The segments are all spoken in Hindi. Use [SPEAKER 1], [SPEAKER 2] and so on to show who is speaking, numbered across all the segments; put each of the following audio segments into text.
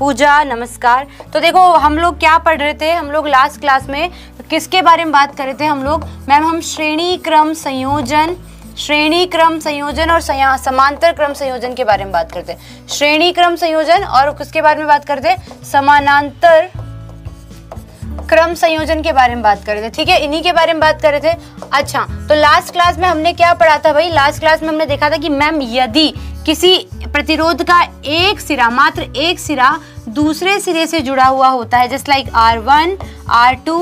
[SPEAKER 1] पूजा नमस्कार तो देखो हम लोग क्या पढ़ रहे थे हम लोग लास्ट क्लास में किसके बारे में बात कर रहे थे हम लोग मैम हम श्रेणी क्रम संयोजन श्रेणी क्रम संयोजन और समांतर क्रम संयोजन के बारे में बात करते हैं श्रेणी क्रम संयोजन और किसके बारे में बात करते हैं समानांतर क्रम संयोजन के बारे में बात कर रहे थे ठीक है इन्हीं के बारे में बात कर रहे थे अच्छा तो लास्ट क्लास में हमने क्या पढ़ा था भाई लास्ट क्लास में हमने देखा था कि मैम यदि किसी प्रतिरोध का एक सिरा मात्र एक सिरा दूसरे सिरे से जुड़ा हुआ होता है just like R one R two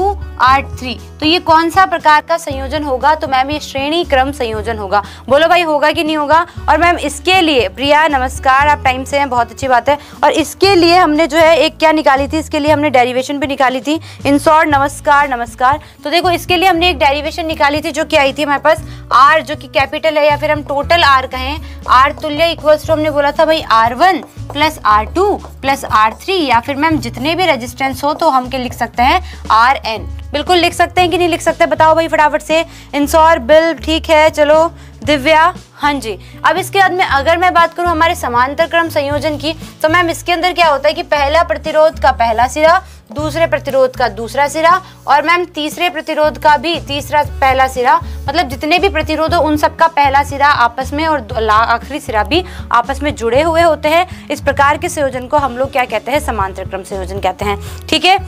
[SPEAKER 1] R three तो ये कौन सा प्रकार का संयोजन होगा तो मैम ये श्रेणी क्रम संयोजन होगा बोलो भाई होगा कि नहीं होगा और मैम इसके लिए प्रिया नमस्कार आप टाइम से हैं बहुत अच्छी बात है और इसके लिए हमने जो है एक क्या निकाली थी इसके लिए हमने डेरिवेशन भी निकाली थी इन नमस्कार नमस्कार तो देखो इसके लिए हमने एक डेरिवेशन निकाली थी जो कि आई थी हमारे पास आर जो कि कैपिटल है या फिर हम टोटल आर कहें आर तुल्य इक्वल्स टू हमने बोला था भाई R one plus R two plus R three या फिर मैम जितने भी रेजिस्टेंस हो तो हम के लिख सकते हैं आर एन बिल्कुल लिख सकते हैं कि नहीं लिख सकते बताओ भाई फटाफट से इंसौर बिल ठीक है चलो दिव्या हाँ जी अब इसके बाद में अगर मैं बात करूँ हमारे समांतर क्रम संयोजन की तो मैम इसके अंदर क्या होता है कि पहला प्रतिरोध का पहला सिरा दूसरे प्रतिरोध का दूसरा सिरा और मैम तीसरे प्रतिरोध का भी तीसरा पहला सिरा मतलब जितने भी प्रतिरोध हो उन सबका पहला सिरा आपस में और आखिरी सिरा भी आपस में जुड़े हुए होते हैं इस प्रकार के संयोजन को हम लोग क्या कहते हैं समांतर क्रम संयोजन कहते हैं ठीक है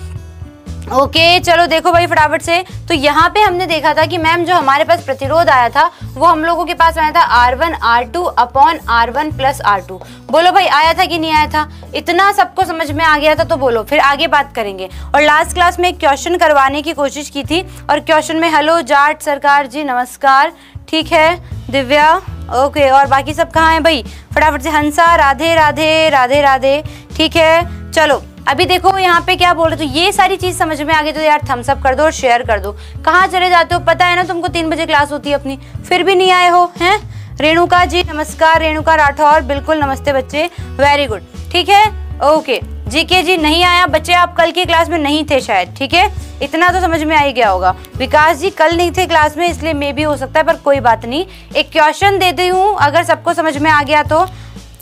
[SPEAKER 1] ओके okay, चलो देखो भाई फटाफट से तो यहाँ पे हमने देखा था कि मैम जो हमारे पास प्रतिरोध आया था वो हम लोगों के पास आया था R one R two upon R one plus R two बोलो भाई आया था कि नहीं आया था इतना सबको समझ में आ गया था तो बोलो फिर आगे बात करेंगे और लास्ट क्लास में एक क्वेश्चन करवाने की कोशिश की थी और क्वेश्चन में हेलो जाट सरकार जी नमस्कार ठीक है दिव्या ओके और बाकी सब कहाँ हैं भाई फटाफट से हंसा राधे राधे राधे राधे ठीक है चलो अभी देखो यहाँ पे क्या बोल रहे तो ये सारी चीज समझ में आ गई तो यार थम्स अप कर दो और शेयर कर दो कहाँ चले जाते हो पता है ना तुमको तीन बजे क्लास होती है अपनी फिर भी नहीं आए हो हैं रेणुका जी नमस्कार रेणुका राठौर बिल्कुल नमस्ते बच्चे वेरी गुड ठीक है ओके जीके जी नहीं आया बच्चे आप कल की क्लास में नहीं थे शायद ठीक है इतना तो समझ में आ ही गया होगा विकास जी कल नहीं थे क्लास में इसलिए मे भी हो सकता है पर कोई बात नहीं एक क्वेश्चन दे दी हूँ अगर सबको समझ में आ गया तो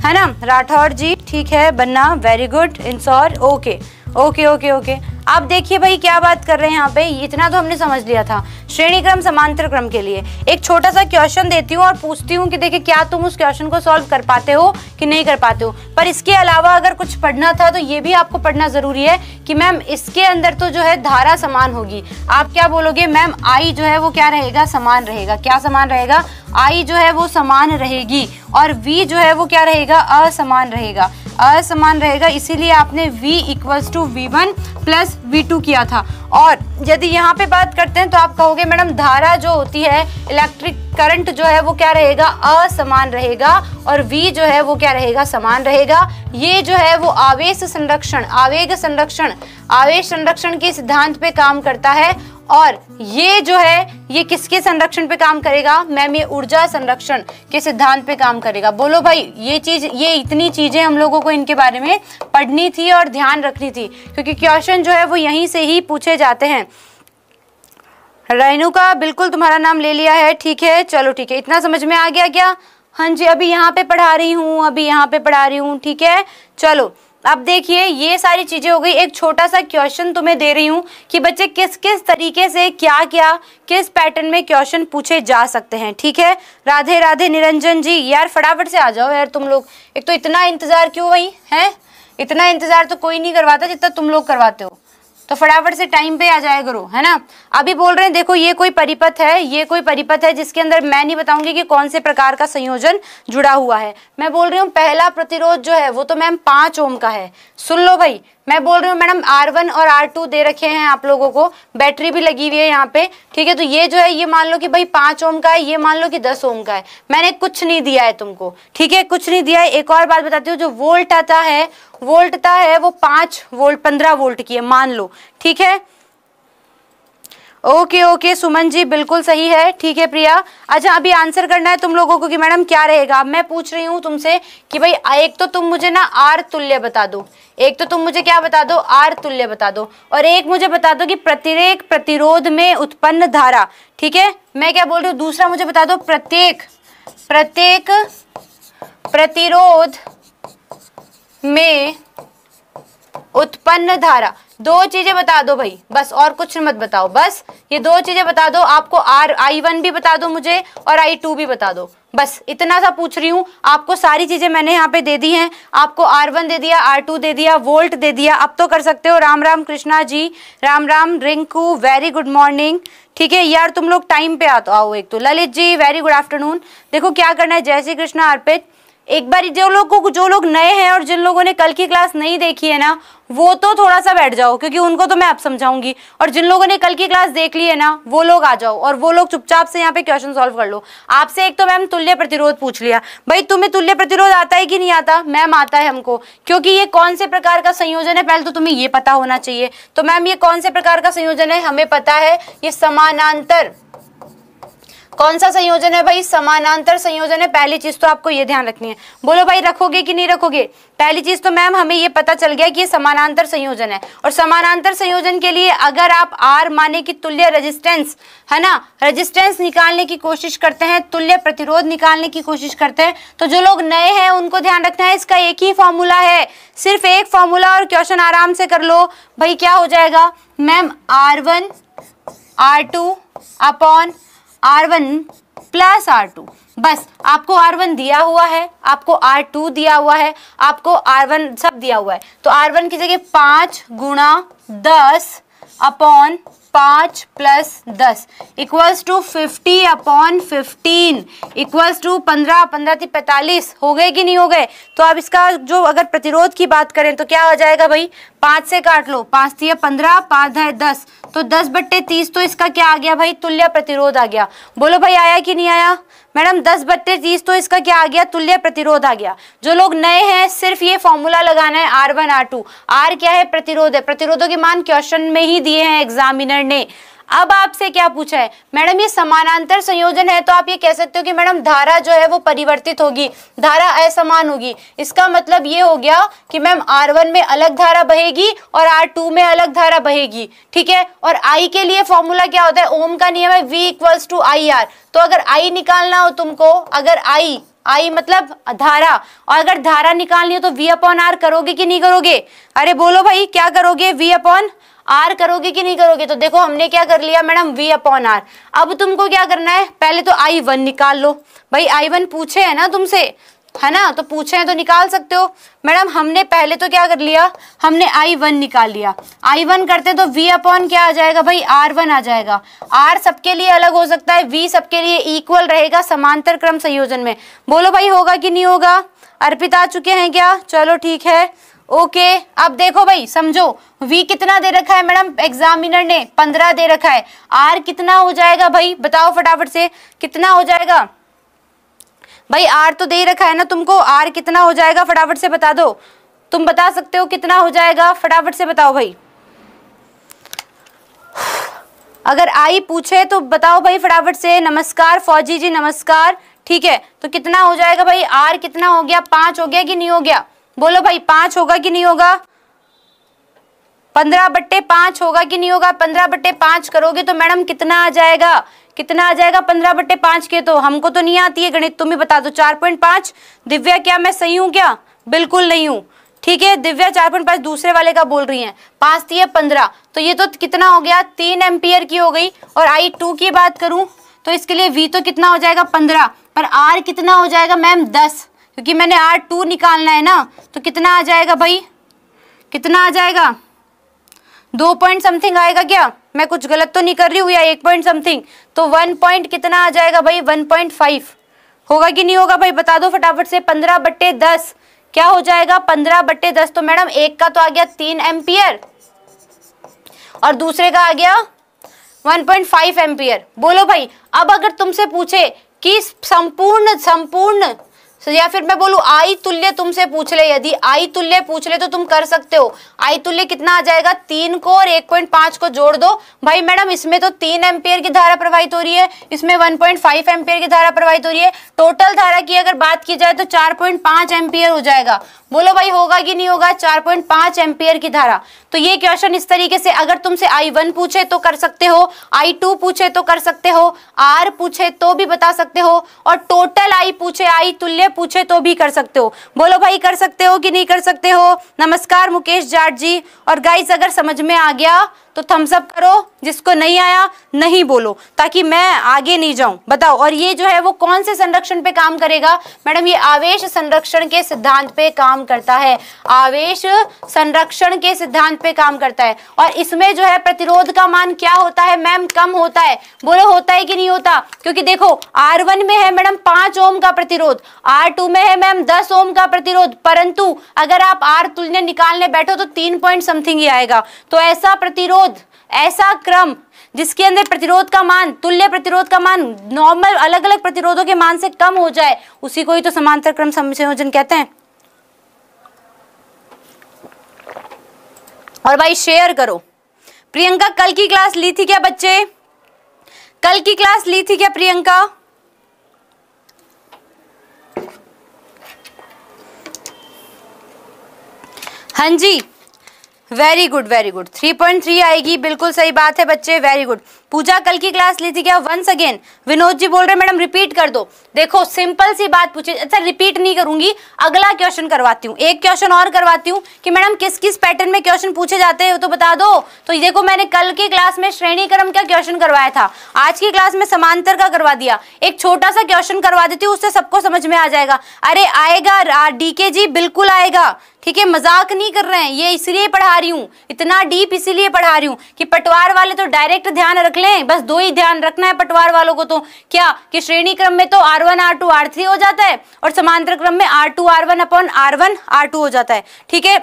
[SPEAKER 1] है ना राठौर जी ठीक है बन्ना very good Indore okay okay okay okay आप देखिए भाई क्या बात कर रहे हैं यहाँ पे इतना तो हमने समझ लिया था श्रेणी क्रम समांतर क्रम के लिए एक छोटा सा क्वेश्चन देती हूँ और पूछती हूँ कि देखिए क्या तुम उस क्वेश्चन को सॉल्व कर पाते हो कि नहीं कर पाते हो पर इसके अलावा अगर कुछ पढ़ना था तो ये भी आपको पढ़ना ज़रूरी है कि मैम इसके अंदर तो जो है धारा समान होगी आप क्या बोलोगे मैम आई जो है वो क्या रहेगा समान रहेगा क्या समान रहेगा आई जो है वो समान रहेगी और वी जो है वो क्या रहेगा असमान रहेगा असमान रहेगा इसीलिए आपने V equals to V one plus V2 किया था और यदि यहाँ पे बात करते हैं तो आप कहोगे मैडम धारा जो होती है इलेक्ट्रिक करंट जो है वो क्या रहेगा असमान रहेगा और V जो है वो क्या रहेगा समान रहेगा ये जो है वो आवेश संरक्षण आवेग संरक्षण आवेश संरक्षण के सिद्धांत पे काम करता है और ये जो है ये किसके संरक्षण पे काम करेगा मैम ये ऊर्जा संरक्षण के सिद्धांत पे काम करेगा बोलो भाई ये चीज ये इतनी चीजें हम लोगों को इनके बारे में पढ़नी थी और ध्यान रखनी थी क्योंकि क्वेश्चन जो है वो यहीं से ही पूछे जाते हैं रेनू का बिल्कुल तुम्हारा नाम ले लिया है ठीक है चलो ठीक है इतना समझ में आ गया क्या हाँ जी अभी यहाँ पे पढ़ा रही हूँ अभी यहाँ पे पढ़ा रही हूँ ठीक है चलो अब देखिए ये सारी चीज़ें हो गई एक छोटा सा क्वेश्चन तुम्हें दे रही हूँ कि बच्चे किस किस तरीके से क्या क्या किस पैटर्न में क्वेश्चन पूछे जा सकते हैं ठीक है राधे राधे निरंजन जी यार फटाफट से आ जाओ यार तुम लोग एक तो इतना इंतज़ार क्यों वही है इतना इंतज़ार तो कोई नहीं करवाता जितना तुम लोग करवाते हो तो फटाफट से टाइम पे आ जाए करो है ना अभी बोल रहे हैं देखो ये कोई परिपथ है ये कोई परिपथ है जिसके अंदर मैं नहीं बताऊंगी कि कौन से प्रकार का संयोजन जुड़ा हुआ है मैं बोल रही हूँ पहला प्रतिरोध जो है वो तो मैम पांच ओम का है सुन लो भाई मैं बोल रही हूँ मैडम आर वन और आर टू दे रखे हैं आप लोगों को बैटरी भी लगी हुई है यहाँ पे ठीक है तो ये जो है ये मान लो कि भाई पांच ओम का है ये मान लो कि दस ओम का है मैंने कुछ नहीं दिया है तुमको ठीक है कुछ नहीं दिया है एक और बात बताती हूँ जो वोल्ट आता है वोल्ट आता है वो पांच वोल्ट पंद्रह वोल्ट की है मान लो ठीक है ओके ओके सुमन जी बिल्कुल सही है ठीक है प्रिया अच्छा अभी आंसर करना है तुम लोगों को कि मैडम क्या रहेगा मैं पूछ रही हूँ तुमसे कि भाई एक तो तुम मुझे ना आर तुल्य बता दो एक तो तुम मुझे क्या बता दो आर तुल्य बता दो और एक मुझे बता दो कि प्रतिरेक प्रतिरोध में उत्पन्न धारा ठीक है मैं क्या बोल रही हूँ दूसरा मुझे बता दो प्रत्येक प्रत्येक प्रतिरोध में उत्पन्न धारा दो चीजें बता दो भाई बस और कुछ मत बताओ बस ये दो चीजें बता दो आपको आर आई वन भी बता दो मुझे और आई टू भी बता दो बस इतना सा पूछ रही हूँ आपको सारी चीजें मैंने यहाँ पे दे दी हैं आपको आर वन दे दिया आर टू दे दिया वोल्ट दे दिया अब तो कर सकते हो Ram Ram Krishna ji Ram Ram Rinku very good morning ठीक है यार तुम लोग टाइम पे आ तो आओ एक तो Lalit ji very good afternoon देखो क्या करना है जय श्री कृष्णा अर्पित एक बार जो लोग जो लोग नए हैं और जिन लोगों ने कल की क्लास नहीं देखी है ना वो तो थोड़ा सा बैठ जाओ क्योंकि उनको तो मैं अब समझाऊंगी और जिन लोगों ने कल की क्लास देख ली है ना वो लोग आ जाओ और वो लोग चुपचाप से यहाँ पे क्वेश्चन सॉल्व कर लो आपसे एक तो मैम तुल्य प्रतिरोध पूछ लिया भाई तुम्हें तुल्य प्रतिरोध आता है कि नहीं आता मैम आता है हमको क्योंकि ये कौन से प्रकार का संयोजन है पहले तो तुम्हें ये पता होना चाहिए तो मैम ये कौन से प्रकार का संयोजन है हमें पता है ये समानांतर कौन सा संयोजन है भाई समानांतर संयोजन है पहली चीज तो आपको ये ध्यान रखनी है बोलो भाई रखोगे कि नहीं रखोगे पहली चीज तो मैम हमें ये पता चल गया कि ये समानांतर संयोजन है और समानांतर संयोजन के लिए अगर आप आर माने की तुल्य रेजिस्टेंस है ना रेजिस्टेंस निकालने की कोशिश करते हैं तुल्य प्रतिरोध निकालने की कोशिश करते हैं तो जो लोग नए हैं उनको ध्यान रखना है इसका एक ही फॉर्मूला है सिर्फ एक फॉर्मूला और क्वेश्चन आराम से कर लो भाई क्या हो जाएगा ma'am R one R two upon R1 plus R2 बस आपको R1 दिया हुआ है आपको R2 दिया हुआ है आपको R1 सब दिया हुआ है तो R1 की जगह पांच गुणा दस अपॉन पाँच प्लस दस equals to fifty upon fifteen equals to पंद्रह पंद्रह थी पैंतालीस हो गए कि नहीं हो गए तो अब इसका जो अगर प्रतिरोध की बात करें तो क्या हो जाएगा भाई पाँच से काट लो पाँच थी पंद्रह पाँच है दस तो दस बट्टे तीस तो इसका क्या आ गया भाई तुल्य प्रतिरोध आ गया बोलो भाई आया कि नहीं आया मैडम दस बट्टे तीस तो इसका क्या आ गया तुल्य प्रतिरोध आ गया जो लोग नए हैं सिर्फ ये फॉर्मूला लगाना है R one R two R क्या है प्रतिरोध है प्रतिरोधों के मान क्वेश्चन में ही दिए हैं एग्जामिनर ने अब आपसे क्या पूछा है मैडम ये समानांतर संयोजन है तो आप ये कह सकते हो कि मैडम धारा जो है वो परिवर्तित होगी धारा असमान होगी इसका मतलब ये हो गया कि मैम आर में अलग धारा बहेगी और आर में अलग धारा बहेगी ठीक है और आई के लिए फॉर्मूला क्या होता है ओम का नियम है V equals to I R तो अगर आई निकालना हो तुमको अगर आई आई मतलब धारा और अगर धारा निकालनी हो तो वी अपॉन आर करोगे कि नहीं करोगे अरे बोलो भाई क्या करोगे वी अपॉन आर करोगे कि नहीं करोगे तो देखो हमने क्या कर लिया मैडम वी अपॉन आर अब तुमको क्या करना है पहले तो आई वन निकाल लो भाई आई वन पूछे है ना तुमसे है ना तो पूछे हैं तो निकाल सकते हो मैडम हमने पहले तो क्या कर लिया हमने आई वन निकाल लिया आई वन करते तो वी अपॉन क्या आ जाएगा भाई आर वन आ जाएगा आर सबके लिए अलग हो सकता है वी सबके लिए इक्वल रहेगा समांतर क्रम संयोजन में बोलो भाई होगा कि नहीं होगा अर्पित आ चुके हैं क्या चलो ठीक है ओके अब देखो भाई समझो वी कितना दे रखा है मैडम एग्जामिनर ने पंद्रह दे रखा है आर कितना हो जाएगा भाई बताओ फटाफट से कितना हो जाएगा भाई आर तो दे रखा है ना तुमको आर कितना हो जाएगा फटाफट से बता दो तुम बता सकते हो कितना हो जाएगा फटाफट से बताओ भाई अगर आई पूछे तो बताओ भाई फटाफट से नमस्कार फौजी जी नमस्कार ठीक है तो कितना हो जाएगा भाई आर कितना हो गया पांच हो गया कि नहीं हो गया बोलो भाई पांच होगा कि नहीं होगा पंद्रह बट्टे पांच होगा कि नहीं होगा पंद्रह बट्टे पांच करोगे तो मैडम कितना आ जाएगा कितना आ जाएगा पंद्रह बट्टे पांच के तो हमको तो नहीं आती है गणित तुम ही बता दो चार पॉइंट पांच दिव्या क्या मैं सही हूँ क्या बिल्कुल नहीं हूँ ठीक है दिव्या चार पॉइंट पांच दूसरे वाले का बोल रही है पांच थी है पंद्रह तो ये तो कितना हो गया तीन एम्पियर की हो गई और आई टू की बात करूं तो इसके लिए वी तो कितना हो जाएगा पंद्रह पर आर कितना हो जाएगा मैम दस क्योंकि मैंने आर टू निकालना है ना तो कितना आ जाएगा भाई कितना आ जाएगा दो पॉइंट समथिंग आएगा क्या मैं कुछ गलत तो नहीं कर रही हूँ या एक पॉइंट समथिंग तो वन पॉइंट कितना आ जाएगा भाई वन पॉइंट फाइव होगा कि नहीं होगा भाई बता दो फटाफट से पंद्रह बट्टे दस क्या हो जाएगा पंद्रह बट्टे दस तो मैडम एक का तो आ गया तीन एम्पियर और दूसरे का आ गया वन पॉइंट फाइव एम्पियर बोलो भाई अब अगर तुमसे पूछे कि संपूर्ण संपूर्ण so, या फिर मैं बोलू आई तुल्य तुमसे पूछ ले यदि आई तुल्य पूछ ले तो तुम कर सकते हो आई तुल्य कितना आ जाएगा तीन को और एक पॉइंट पांच को जोड़ दो भाई मैडम इसमें तो तीन एम्पियर की धारा प्रवाहित हो रही है इसमें वन पॉइंट फाइव एम्पियर की धारा प्रवाहित हो रही है टोटल धारा की अगर बात की जाए तो चार पॉइंट पांच एम्पियर हो जाएगा बोलो भाई होगा कि नहीं होगा चार पॉइंट पांच एम्पियर की धारा तो ये क्वेश्चन इस तरीके से अगर तुमसे आई वन पूछे तो कर सकते हो आई टू पूछे तो कर सकते हो आर पूछे तो भी बता सकते हो और टोटल आई पूछे आई तुल्य पूछे तो भी कर सकते हो बोलो भाई कर सकते हो कि नहीं कर सकते हो नमस्कार मुकेश जाट जी और गाइस अगर समझ में आ गया तो थम्स अप करो जिसको नहीं आया नहीं बोलो ताकि मैं आगे नहीं जाऊं बताओ और ये जो है वो कौन से संरक्षण पे काम करेगा मैडम ये आवेश संरक्षण के सिद्धांत पे काम करता है आवेश संरक्षण के सिद्धांत पे काम करता है और इसमें जो है प्रतिरोध का मान क्या होता है मैम कम होता है बोलो होता है कि नहीं होता क्योंकि देखो आर वन में है मैडम पांच ओम का प्रतिरोध आर टू में है मैम दस ओम का प्रतिरोध परंतु अगर आप आर तुलने निकालने बैठो तो तीन पॉइंट समथिंग ही आएगा तो ऐसा प्रतिरोध ऐसा क्रम जिसके अंदर प्रतिरोध का मान तुल्य प्रतिरोध का मान नॉर्मल अलग अलग प्रतिरोधों के मान से कम हो जाए उसी को ही तो समांतर क्रम संयोजन कहते हैं और भाई शेयर करो प्रियंका कल की क्लास ली थी क्या बच्चे कल की क्लास ली थी क्या प्रियंका हां जी very good very good three point three आएगी बिल्कुल सही बात है बच्चे वेरी गुड पूजा कल की क्लास ली थी क्या वंस अगेन विनोद जी बोल रहे मैडम रिपीट कर दो देखो सिंपल सी बात पूछे अच्छा रिपीट नहीं करूंगी अगला क्वेश्चन करवाती हूँ एक क्वेश्चन और करवाती हूँ कि मैडम किस किस पैटर्न में क्वेश्चन पूछे जाते हैं तो बता दो तो देखो मैंने कल की क्लास में श्रेणी क्रम का क्वेश्चन करवाया था आज की क्लास में समांतर का करवा दिया एक छोटा सा क्वेश्चन करवा देती हूँ उससे सबको समझ में आ जाएगा अरे आएगा डी के जी बिल्कुल आएगा ठीक है मजाक नहीं कर रहे हैं ये इसलिए पढ़ा रही हूँ इतना डीप इसलिए पढ़ा रही हूँ कि पटवार वाले तो डायरेक्ट ध्यान रख लें बस दो ही ध्यान रखना है पटवार वालों को तो क्या कि श्रेणी क्रम में तो R one R two R three हो जाता है और समांतर क्रम में R two R one upon R one R two हो जाता है ठीक है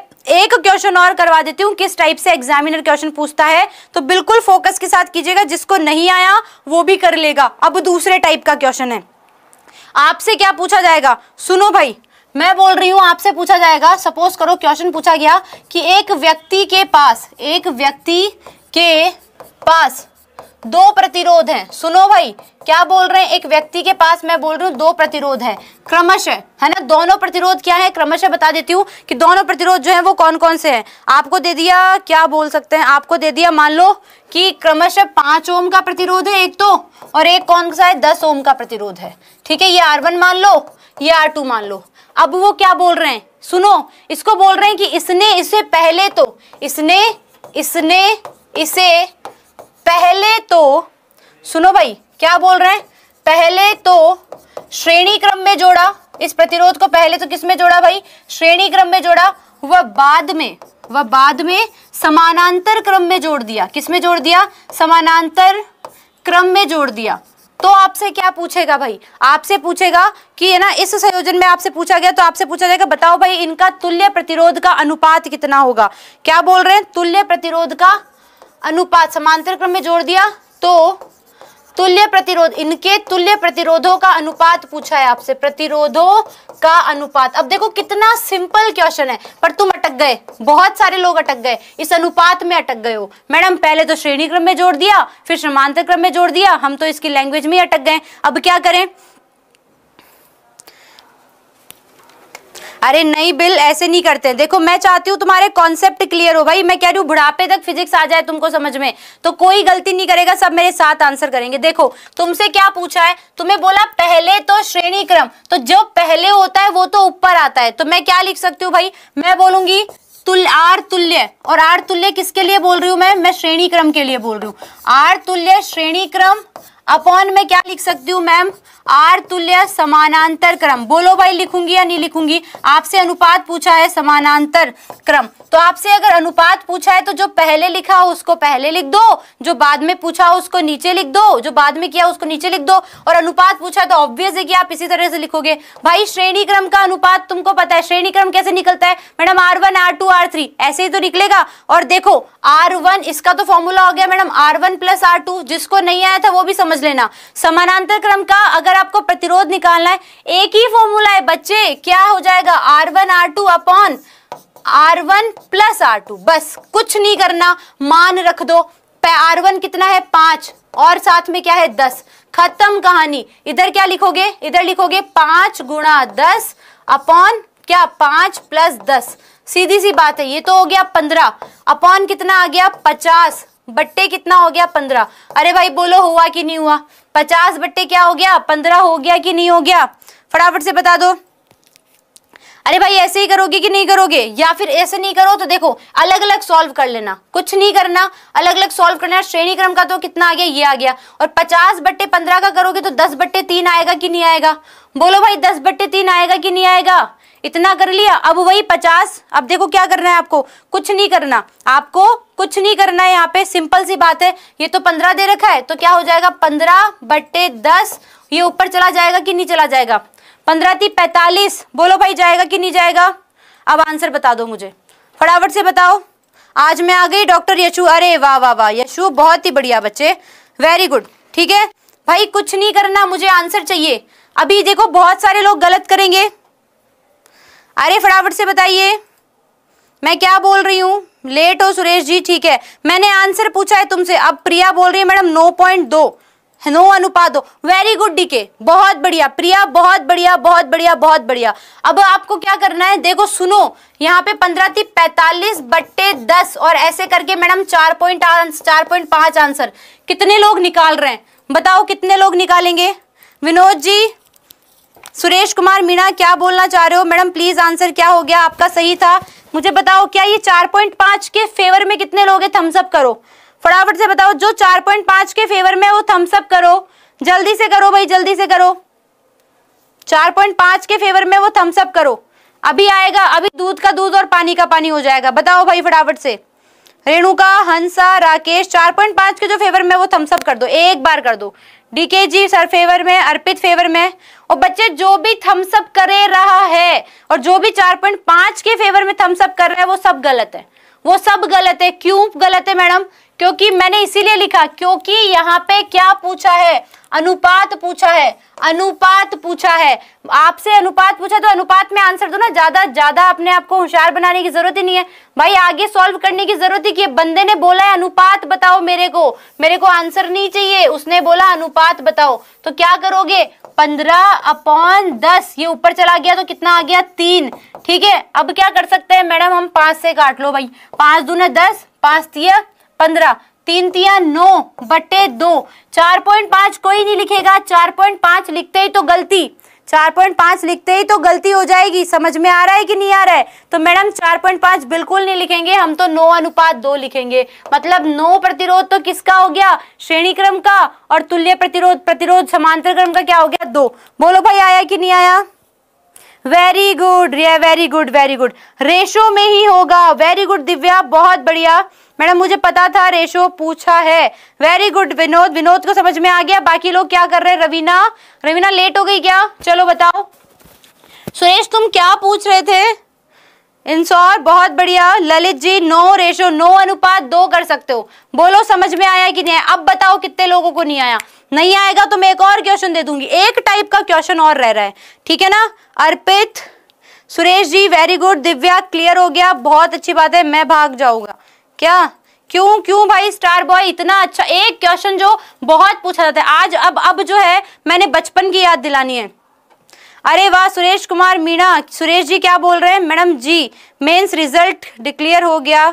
[SPEAKER 1] एक क्वेश्चन और करवा देती हूँ किस टाइप से एग्जामिनर क्वेश्चन पूछता है तो बिल्कुल फोकस के साथ कीजिएगा जिसको नहीं आया वो भी कर लेगा अब दूसरे टाइप का क्वेश्चन है आपसे क्या पूछा जाएगा सुनो भाई मैं बोल रही हूँ आपसे पूछा जाएगा सपोज करो क्वेश्चन पूछा गया कि एक व्यक्ति के पास एक व्यक्ति के पास दो प्रतिरोध हैं सुनो भाई क्या बोल रहे हैं एक व्यक्ति के पास मैं बोल रही हूँ दो प्रतिरोध है क्रमशः है ना दोनों प्रतिरोध क्या है क्रमशः बता देती हूँ कि दोनों प्रतिरोध जो है वो कौन कौन से हैं आपको दे दिया क्या बोल सकते हैं आपको दे दिया मान लो कि क्रमशः पांच ओम का प्रतिरोध है एक तो और एक कौन सा है दस ओम का प्रतिरोध है ठीक है ये आर वन मान लो ये आर टू मान लो अब वो क्या बोल रहे हैं सुनो इसको बोल रहे हैं कि इसने इसे पहले तो इसने इसने इसे पहले तो सुनो भाई क्या बोल रहे हैं पहले तो श्रेणी क्रम में जोड़ा इस प्रतिरोध को पहले तो किस में जोड़ा भाई श्रेणी क्रम में जोड़ा वह बाद में वह बाद में समानांतर क्रम में जोड़ दिया किस में जोड़ दिया समानांतर क्रम में जोड़ दिया तो आपसे क्या पूछेगा भाई आपसे पूछेगा कि है ना इस संयोजन में आपसे पूछा गया तो आपसे पूछा जाएगा बताओ भाई इनका तुल्य प्रतिरोध का अनुपात कितना होगा क्या बोल रहे हैं तुल्य प्रतिरोध का अनुपात समांतर क्रम में जोड़ दिया तो तुल्य प्रतिरोध इनके तुल्य प्रतिरोधों का अनुपात पूछा है आपसे प्रतिरोधों का अनुपात अब देखो कितना सिंपल क्वेश्चन है पर तुम अटक गए बहुत सारे लोग अटक गए इस अनुपात में अटक गए हो मैडम पहले तो श्रेणी क्रम में जोड़ दिया फिर समांतर क्रम में जोड़ दिया हम तो इसकी लैंग्वेज में अटक गए अब क्या करें अरे नहीं बिल ऐसे नहीं करते देखो मैं चाहती हूँ तुम्हारे कॉन्सेप्ट क्लियर हो भाई मैं कह रही हूँ बुढ़ापे तक फिजिक्स आ जाए तुमको समझ में तो कोई गलती नहीं करेगा सब मेरे साथ आंसर करेंगे देखो तुमसे क्या पूछा है तुम्हें बोला पहले तो श्रेणी क्रम तो जो पहले होता है वो तो ऊपर आता है तो मैं क्या लिख सकती हूँ भाई मैं बोलूंगी तुल आर तुल्य और आर तुल्य किसके लिए बोल रही हूँ मैं मैं श्रेणी क्रम के लिए बोल रही हूँ आर तुल्य श्रेणी क्रम अपॉन में क्या लिख सकती हूँ मैम आर तुल्य समानांतर क्रम बोलो भाई लिखूंगी या नहीं लिखूंगी आपसे अनुपात पूछा है समानांतर क्रम तो आपसे अगर अनुपात पूछा है तो जो पहले लिखा हो उसको पहले लिख दो जो बाद में पूछा हो उसको नीचे लिख दो जो बाद में किया उसको नीचे लिख दो और अनुपात पूछा है तो ऑब्वियस है कि आप इसी तरह से लिखोगे भाई श्रेणी क्रम का अनुपात तुमको पता है श्रेणी क्रम कैसे निकलता है madam R one R two R three ऐसे ही तो निकलेगा और देखो आर वन इसका तो फॉर्मूला हो गया madam R one plus R two जिसको नहीं आया था वो भी समझ समझ लेना समानांतर क्रम का अगर आपको प्रतिरोध निकालना है एक ही फॉर्मूला है बच्चे क्या हो जाएगा R one R two upon R one plus R two बस कुछ नहीं करना मान रख दो आर वन कितना है पांच और साथ में क्या है दस खत्म कहानी इधर क्या लिखोगे इधर लिखोगे पांच गुणा दस अपॉन क्या पांच प्लस दस सीधी सी बात है ये तो हो गया पंद्रह अपॉन कितना आ गया पचास बट्टे कितना हो गया पंद्रह अरे भाई बोलो हुआ कि नहीं हुआ पचास बट्टे क्या हो गया पंद्रह हो गया कि नहीं हो गया फटाफट से बता दो अरे भाई ऐसे ही करोगे कि नहीं करोगे या फिर ऐसे नहीं करो तो देखो अलग अलग सॉल्व कर लेना कुछ नहीं करना अलग अलग सॉल्व करना श्रेणी क्रम का तो कितना आ गया ये आ गया और पचास बट्टे पंद्रह का करोगे तो दस बट्टे तीन आएगा कि नहीं आएगा बोलो भाई दस बट्टे तीन आएगा कि नहीं आएगा इतना कर लिया अब वही पचास अब देखो क्या करना है आपको कुछ नहीं करना आपको कुछ नहीं करना है यहाँ पे सिंपल सी बात है ये तो पंद्रह दे रखा है तो क्या हो जाएगा पंद्रह बट्टे दस ये ऊपर चला जाएगा कि नहीं चला जाएगा पंद्रह थी पैतालीस बोलो भाई जाएगा कि नहीं जाएगा अब आंसर बता दो मुझे फटाफट से बताओ आज मैं आ गई डॉक्टर यशु अरे वाह वाह वाह यशु बहुत ही बढ़िया बच्चे वेरी गुड ठीक है भाई कुछ नहीं करना मुझे आंसर चाहिए अभी देखो बहुत सारे लोग गलत करेंगे अरे फटाफट से बताइए मैं क्या बोल रही हूँ लेट हो सुरेश जी ठीक है मैंने आंसर पूछा है तुमसे अब प्रिया बोल रही है मैडम नो पॉइंट दो नो अनुपात दो वेरी गुड डीके बहुत बढ़िया प्रिया बहुत बढ़िया बहुत बढ़िया बहुत बढ़िया अब आपको क्या करना है देखो सुनो यहाँ पे पंद्रह थी पैतालीस बट्टे दस और ऐसे करके मैडम चार पॉइंट चार पॉइंट पांच आंसर कितने लोग निकाल रहे हैं बताओ कितने लोग निकालेंगे विनोद जी सुरेश कुमार मीणा क्या बोलना चाह रहे हो मैडम प्लीज आंसर क्या हो गया आपका सही था मुझे बताओ क्या ये चार पॉइंट पांच के फेवर में कितने लोग हैं थम्सअप करो फटाफट से बताओ जो चार पॉइंट पांच के फेवर में वो थम्सअप करो जल्दी से करो भाई जल्दी से करो चार पॉइंट पांच के फेवर में वो थम्सअप करो अभी आएगा अभी दूध का दूध और पानी का पानी हो जाएगा बताओ भाई फटाफट से रेणुका हंसा राकेश चार पॉइंट पांच के जो फेवर में वो थम्सअप कर दो एक बार कर दो डीके जी सर फेवर में अर्पित फेवर में और बच्चे जो भी थम्सअप कर रहा है और जो भी 4.5 के फेवर में थम्सअप कर रहा है वो सब गलत है वो सब गलत है क्यों गलत है मैडम क्योंकि मैंने इसीलिए लिखा क्योंकि यहाँ पे क्या पूछा है अनुपात पूछा है अनुपात पूछा है आपसे अनुपात पूछा तो अनुपात में आंसर दो ना ज्यादा ज्यादा अपने आप को होशियार बनाने की जरूरत ही नहीं है भाई आगे सॉल्व करने की जरूरत ही कि बंदे ने बोला है अनुपात बताओ मेरे को मेरे को आंसर नहीं चाहिए उसने बोला अनुपात बताओ तो क्या करोगे पंद्रह अपॉन दस ये ऊपर चला गया तो कितना आ गया तीन ठीक है अब क्या कर सकते हैं मैडम हम पांच से काट लो भाई पांच दूने दस पांच तिया पंद्रह तीन तिया नौ बटे दो चार पॉइंट पांच कोई नहीं लिखेगा चार पॉइंट पांच लिखते ही तो गलती चार पॉइंट पांच लिखते ही तो गलती हो जाएगी समझ में आ रहा है कि नहीं आ रहा है तो मैडम चार पॉइंट पांच बिल्कुल नहीं लिखेंगे हम तो नौ अनुपात दो लिखेंगे मतलब नौ प्रतिरोध तो किसका हो गया श्रेणी क्रम का और तुल्य प्रतिरोध प्रतिरोध समांतर क्रम का क्या हो गया दो बोलो भाई आया कि नहीं आया very good very good very good ratio में ही होगा वेरी गुड दिव्या बहुत बढ़िया मैडम मुझे पता था रेशो पूछा है वेरी गुड विनोद विनोद को समझ में आ गया बाकी लोग क्या कर रहे हैं रवीना रवीना लेट हो गई क्या चलो बताओ सुरेश तुम क्या पूछ रहे थे इंसौर बहुत बढ़िया Lalit ji no ratio no अनुपात दो कर सकते हो बोलो समझ में आया कि नहीं आया अब बताओ कितने लोगों को नहीं आया नहीं आएगा तो मैं एक और क्वेश्चन दे दूंगी एक टाइप का क्वेश्चन और रह रहा है ठीक है ना Arpit Suresh ji very good Divya clear हो गया बहुत अच्छी बात है मैं भाग जाऊंगा क्या क्यों क्यों भाई स्टार बॉय इतना अच्छा एक क्वेश्चन जो बहुत पूछा जाता है आज अब अब जो है मैंने बचपन की याद दिलानी है अरे वाह सुरेश कुमार मीणा सुरेश जी क्या बोल रहे हैं madam ji mains result declare हो गया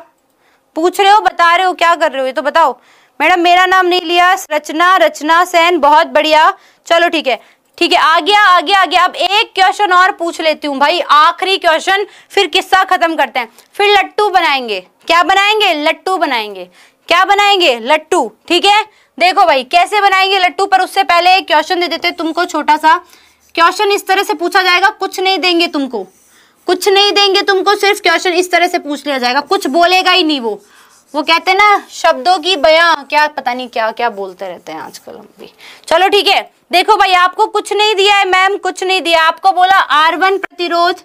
[SPEAKER 1] पूछ रहे हो बता रहे हो क्या कर रहे हो ये तो बताओ मैडम मेरा नाम नहीं लिया रचना रचना सेन बहुत बढ़िया चलो ठीक है ठीक है आ गया आ गया आ गया अब एक क्वेश्चन और पूछ लेती हूँ भाई आखिरी क्वेश्चन फिर किस्सा खत्म करते हैं फिर लट्टू बनाएंगे क्या बनाएंगे लट्टू बनाएंगे क्या बनाएंगे लट्टू ठीक है देखो भाई कैसे बनाएंगे लट्टू पर उससे पहले एक क्वेश्चन दे देते तुमको छोटा सा क्वेश्चन इस तरह से पूछा जाएगा कुछ नहीं देंगे तुमको कुछ नहीं देंगे तुमको सिर्फ क्वेश्चन इस तरह से पूछ लिया जाएगा कुछ बोलेगा ही नहीं वो वो कहते हैं ना शब्दों की बया क्या पता नहीं क्या क्या बोलते रहते हैं आजकल हम भी चलो ठीक है देखो भाई आपको कुछ नहीं दिया है मैम कुछ नहीं दिया आपको बोला आर वन प्रतिरोध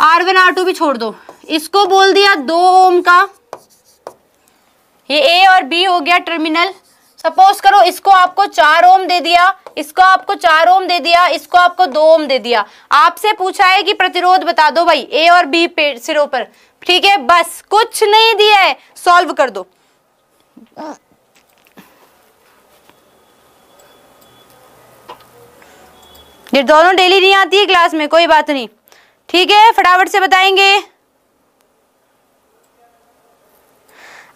[SPEAKER 1] आर वन आर टू भी छोड़ दो इसको बोल दिया दो ओम का ये ए और बी हो गया टर्मिनल सपोज करो इसको आपको चार ओम दे दिया इसको आपको चार ओम दे दिया इसको आपको दो ओम दे दिया आपसे पूछा है कि प्रतिरोध बता दो भाई ए और बी पे सिरों पर ठीक है बस कुछ नहीं दिया है सॉल्व कर दो ये दोनों डेली नहीं आती है क्लास में कोई बात नहीं ठीक है फटाफट से बताएंगे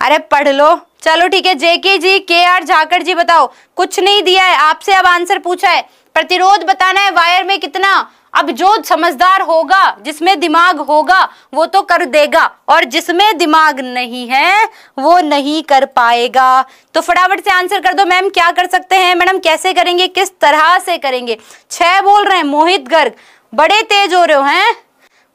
[SPEAKER 1] अरे पढ़ लो चलो ठीक है जेके जी के आर झाकर जी बताओ कुछ नहीं दिया है आपसे अब आंसर पूछा है प्रतिरोध बताना है वायर में कितना अब जो समझदार होगा जिसमें दिमाग होगा वो तो कर देगा और जिसमें दिमाग नहीं है वो नहीं कर पाएगा तो फटाफट से आंसर कर दो मैम क्या कर सकते हैं मैडम कैसे करेंगे किस तरह से करेंगे छह बोल रहे हैं मोहित गर्ग बड़े तेज हो रहे हो हैं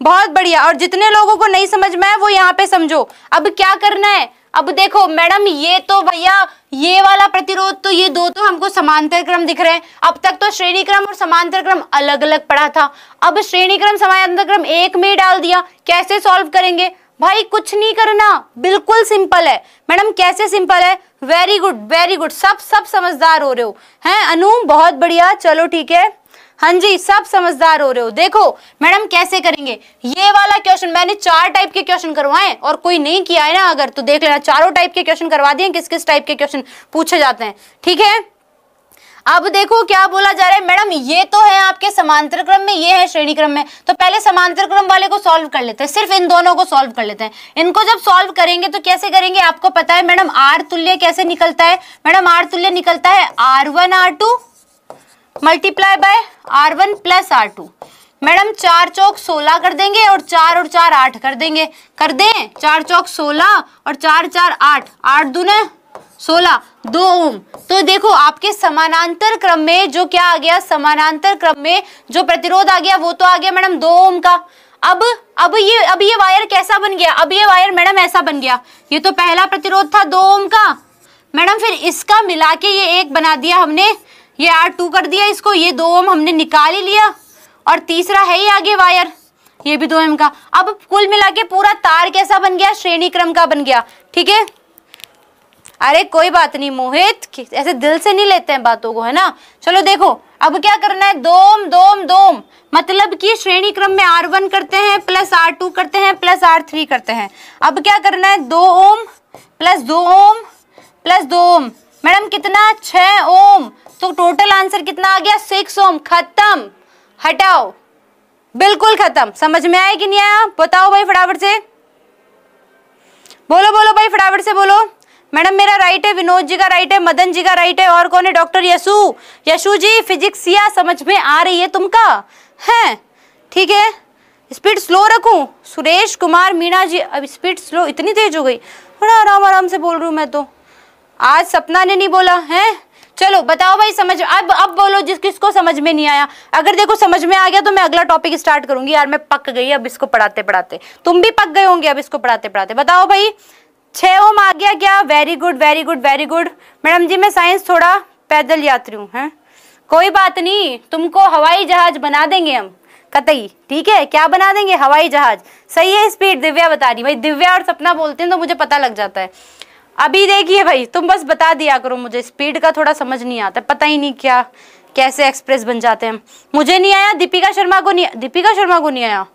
[SPEAKER 1] बहुत बढ़िया और जितने लोगों को नहीं समझ में है वो यहाँ पे समझो अब क्या करना है अब देखो मैडम ये तो भैया ये वाला प्रतिरोध तो ये दो तो हमको समांतर क्रम दिख रहे हैं अब तक तो श्रेणी क्रम और समांतर क्रम अलग अलग पड़ा था अब श्रेणी क्रम समांतर क्रम एक में डाल दिया कैसे सॉल्व करेंगे भाई कुछ नहीं करना बिल्कुल सिंपल है मैडम कैसे सिंपल है वेरी गुड वेरी गुड सब सब समझदार हो रहे हो हैं अनु बहुत बढ़िया चलो ठीक है हाँ जी सब समझदार हो रहे हो देखो मैडम कैसे करेंगे ये वाला क्वेश्चन मैंने चार टाइप के क्वेश्चन करवाए और कोई नहीं किया है ना अगर तो देख लेना चारों टाइप के क्वेश्चन करवा दिए किस किस टाइप के क्वेश्चन पूछे जाते हैं ठीक है अब देखो क्या बोला जा रहा है मैडम ये तो है आपके समांतर क्रम में ये है श्रेणी क्रम में तो पहले समांतर क्रम वाले को सॉल्व कर लेते हैं सिर्फ इन दोनों को सॉल्व कर लेते हैं इनको जब सॉल्व करेंगे तो कैसे करेंगे आपको पता है मैडम आर तुल्य कैसे निकलता है मैडम आर तुल्य निकलता है R one R two multiply by R one plus R two madam चार चौक सोलह कर देंगे और चार और चार आठ कर देंगे कर दें चार चौक सोलह और चार चार आठ आठ न सोलह दो ओम तो देखो आपके समानांतर क्रम में जो क्या आ गया समानांतर क्रम में जो प्रतिरोध आ गया वो तो आ गया मैडम दो ओम का अब अब ये अब ये वायर कैसा बन गया अब ये वायर मैडम ऐसा बन गया ये तो पहला प्रतिरोध था दो ओम का मैडम फिर इसका मिला के ये एक बना दिया हमने ये आर टू कर दिया इसको ये दो ओम हमने निकाल ही लिया और तीसरा है ही आगे वायर ये भी दो एम का अब कुल मिला के पूरा तार कैसा बन गया श्रेणी क्रम का बन गया ठीक है अरे कोई बात नहीं मोहित ऐसे दिल से नहीं लेते हैं बातों को है ना चलो देखो अब क्या करना है दोम दोम दोम मतलब कि श्रेणी क्रम में आर वन करते हैं प्लस आर टू करते हैं प्लस आर थ्री करते हैं अब क्या करना है दो ओम प्लस दो ओम प्लस दो ओम मैडम कितना छह ओम तो टोटल आंसर कितना आ गया सिक्स ओम खत्म हटाओ बिल्कुल खत्म समझ में आया कि नहीं आया बताओ भाई फटाफट से बोलो बोलो भाई फटाफट से बोलो मैडम मेरा राइट है विनोद जी का राइट है मदन जी का राइट है और कौन है डॉक्टर यशु यशु जी फिजिक्स या समझ में आ रही है तुमका है ठीक है स्पीड स्लो रखूं सुरेश कुमार मीणा जी अब स्पीड स्लो इतनी तेज हो गई बड़ा आराम आराम से बोल रही हूँ मैं तो आज सपना ने नहीं बोला है चलो बताओ भाई समझ अब अब बोलो जिस किसको समझ में नहीं आया अगर देखो समझ में आ गया तो मैं अगला टॉपिक स्टार्ट करूंगी यार मैं पक गई अब इसको पढ़ाते पढ़ाते तुम भी पक गए होंगे अब इसको पढ़ाते पढ़ाते बताओ भाई छे ओम आ गया क्या very good very good very good madam ji मैं साइंस थोड़ा पैदल यात्री हूँ है कोई बात नहीं तुमको हवाई जहाज बना देंगे हम कतई ठीक है क्या बना देंगे हवाई जहाज सही है स्पीड दिव्या बता रही भाई दिव्या और सपना बोलते हैं तो मुझे पता लग जाता है अभी देखिए भाई तुम बस बता दिया करो मुझे स्पीड का थोड़ा समझ नहीं आता पता ही नहीं क्या कैसे एक्सप्रेस बन जाते हैं मुझे नहीं आया दीपिका शर्मा को नहीं दीपिका शर्मा को नहीं आया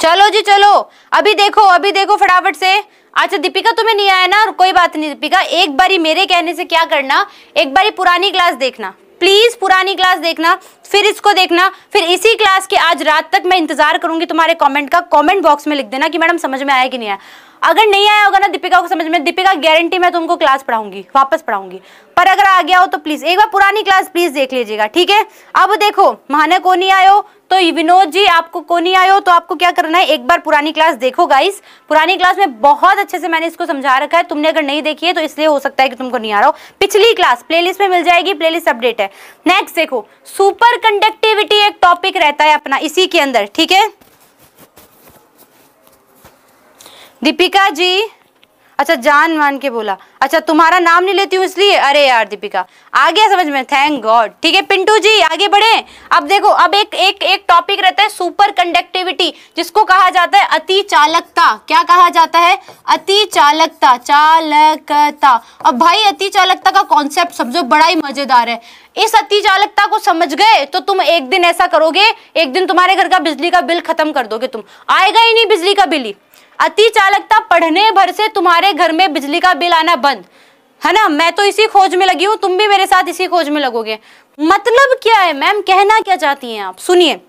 [SPEAKER 1] चलो जी चलो अभी देखो अभी देखो फटाफट से अच्छा दीपिका तुम्हें नहीं आया ना कोई बात नहीं दीपिका एक बारी मेरे कहने से क्या करना एक बारी पुरानी क्लास देखना प्लीज़ पुरानी क्लास देखना फिर इसको देखना फिर इसी क्लास के आज रात तक मैं इंतज़ार करूंगी तुम्हारे कमेंट का कमेंट बॉक्स में लिख देना कि मैडम समझ में आया कि नहीं आया अगर नहीं आया होगा ना दीपिका को समझ में दीपिका गारंटी मैं तुमको क्लास पढ़ाऊंगी वापस पढ़ाऊंगी पर अगर आ गया हो तो प्लीज एक बार पुरानी क्लास प्लीज देख लीजिएगा ठीक है अब देखो माने को नहीं आयो तो विनोद जी आपको को नहीं आयो तो आपको क्या करना है एक बार पुरानी क्लास देखो गाइस पुरानी क्लास में बहुत अच्छे से मैंने इसको समझा रखा है तुमने अगर नहीं देखी है तो इसलिए हो सकता है कि तुमको नहीं आ रहा हो पिछली क्लास प्लेलिस्ट में मिल जाएगी प्लेलिस्ट अपडेट है नेक्स्ट देखो सुपर कंडक्टिविटी एक टॉपिक रहता है अपना इसी के अंदर ठीक है दीपिका जी अच्छा जान मान के बोला अच्छा तुम्हारा नाम नहीं लेती हूँ इसलिए अरे यार दीपिका आ गया समझ में थैंक गॉड ठीक है पिंटू जी आगे बढ़े अब देखो अब एक एक एक टॉपिक रहता है सुपर कंडक्टिविटी जिसको कहा जाता है अति चालकता क्या कहा जाता है अति चालकता चालकता अब भाई अति चालकता का कॉन्सेप्ट समझो बड़ा ही मजेदार है इस अति चालकता को समझ गए तो तुम एक दिन ऐसा करोगे एक दिन तुम्हारे घर का बिजली का बिल खत्म कर दोगे तुम आएगा ही नहीं बिजली का बिल ही अति चालकता पढ़ने भर से तुम्हारे घर में बिजली का बिल आना बंद है ना मैं तो इसी खोज में लगी हूँ तुम भी मेरे साथ इसी खोज में लगोगे मतलब क्या है मैम कहना क्या चाहती हैं आप सुनिए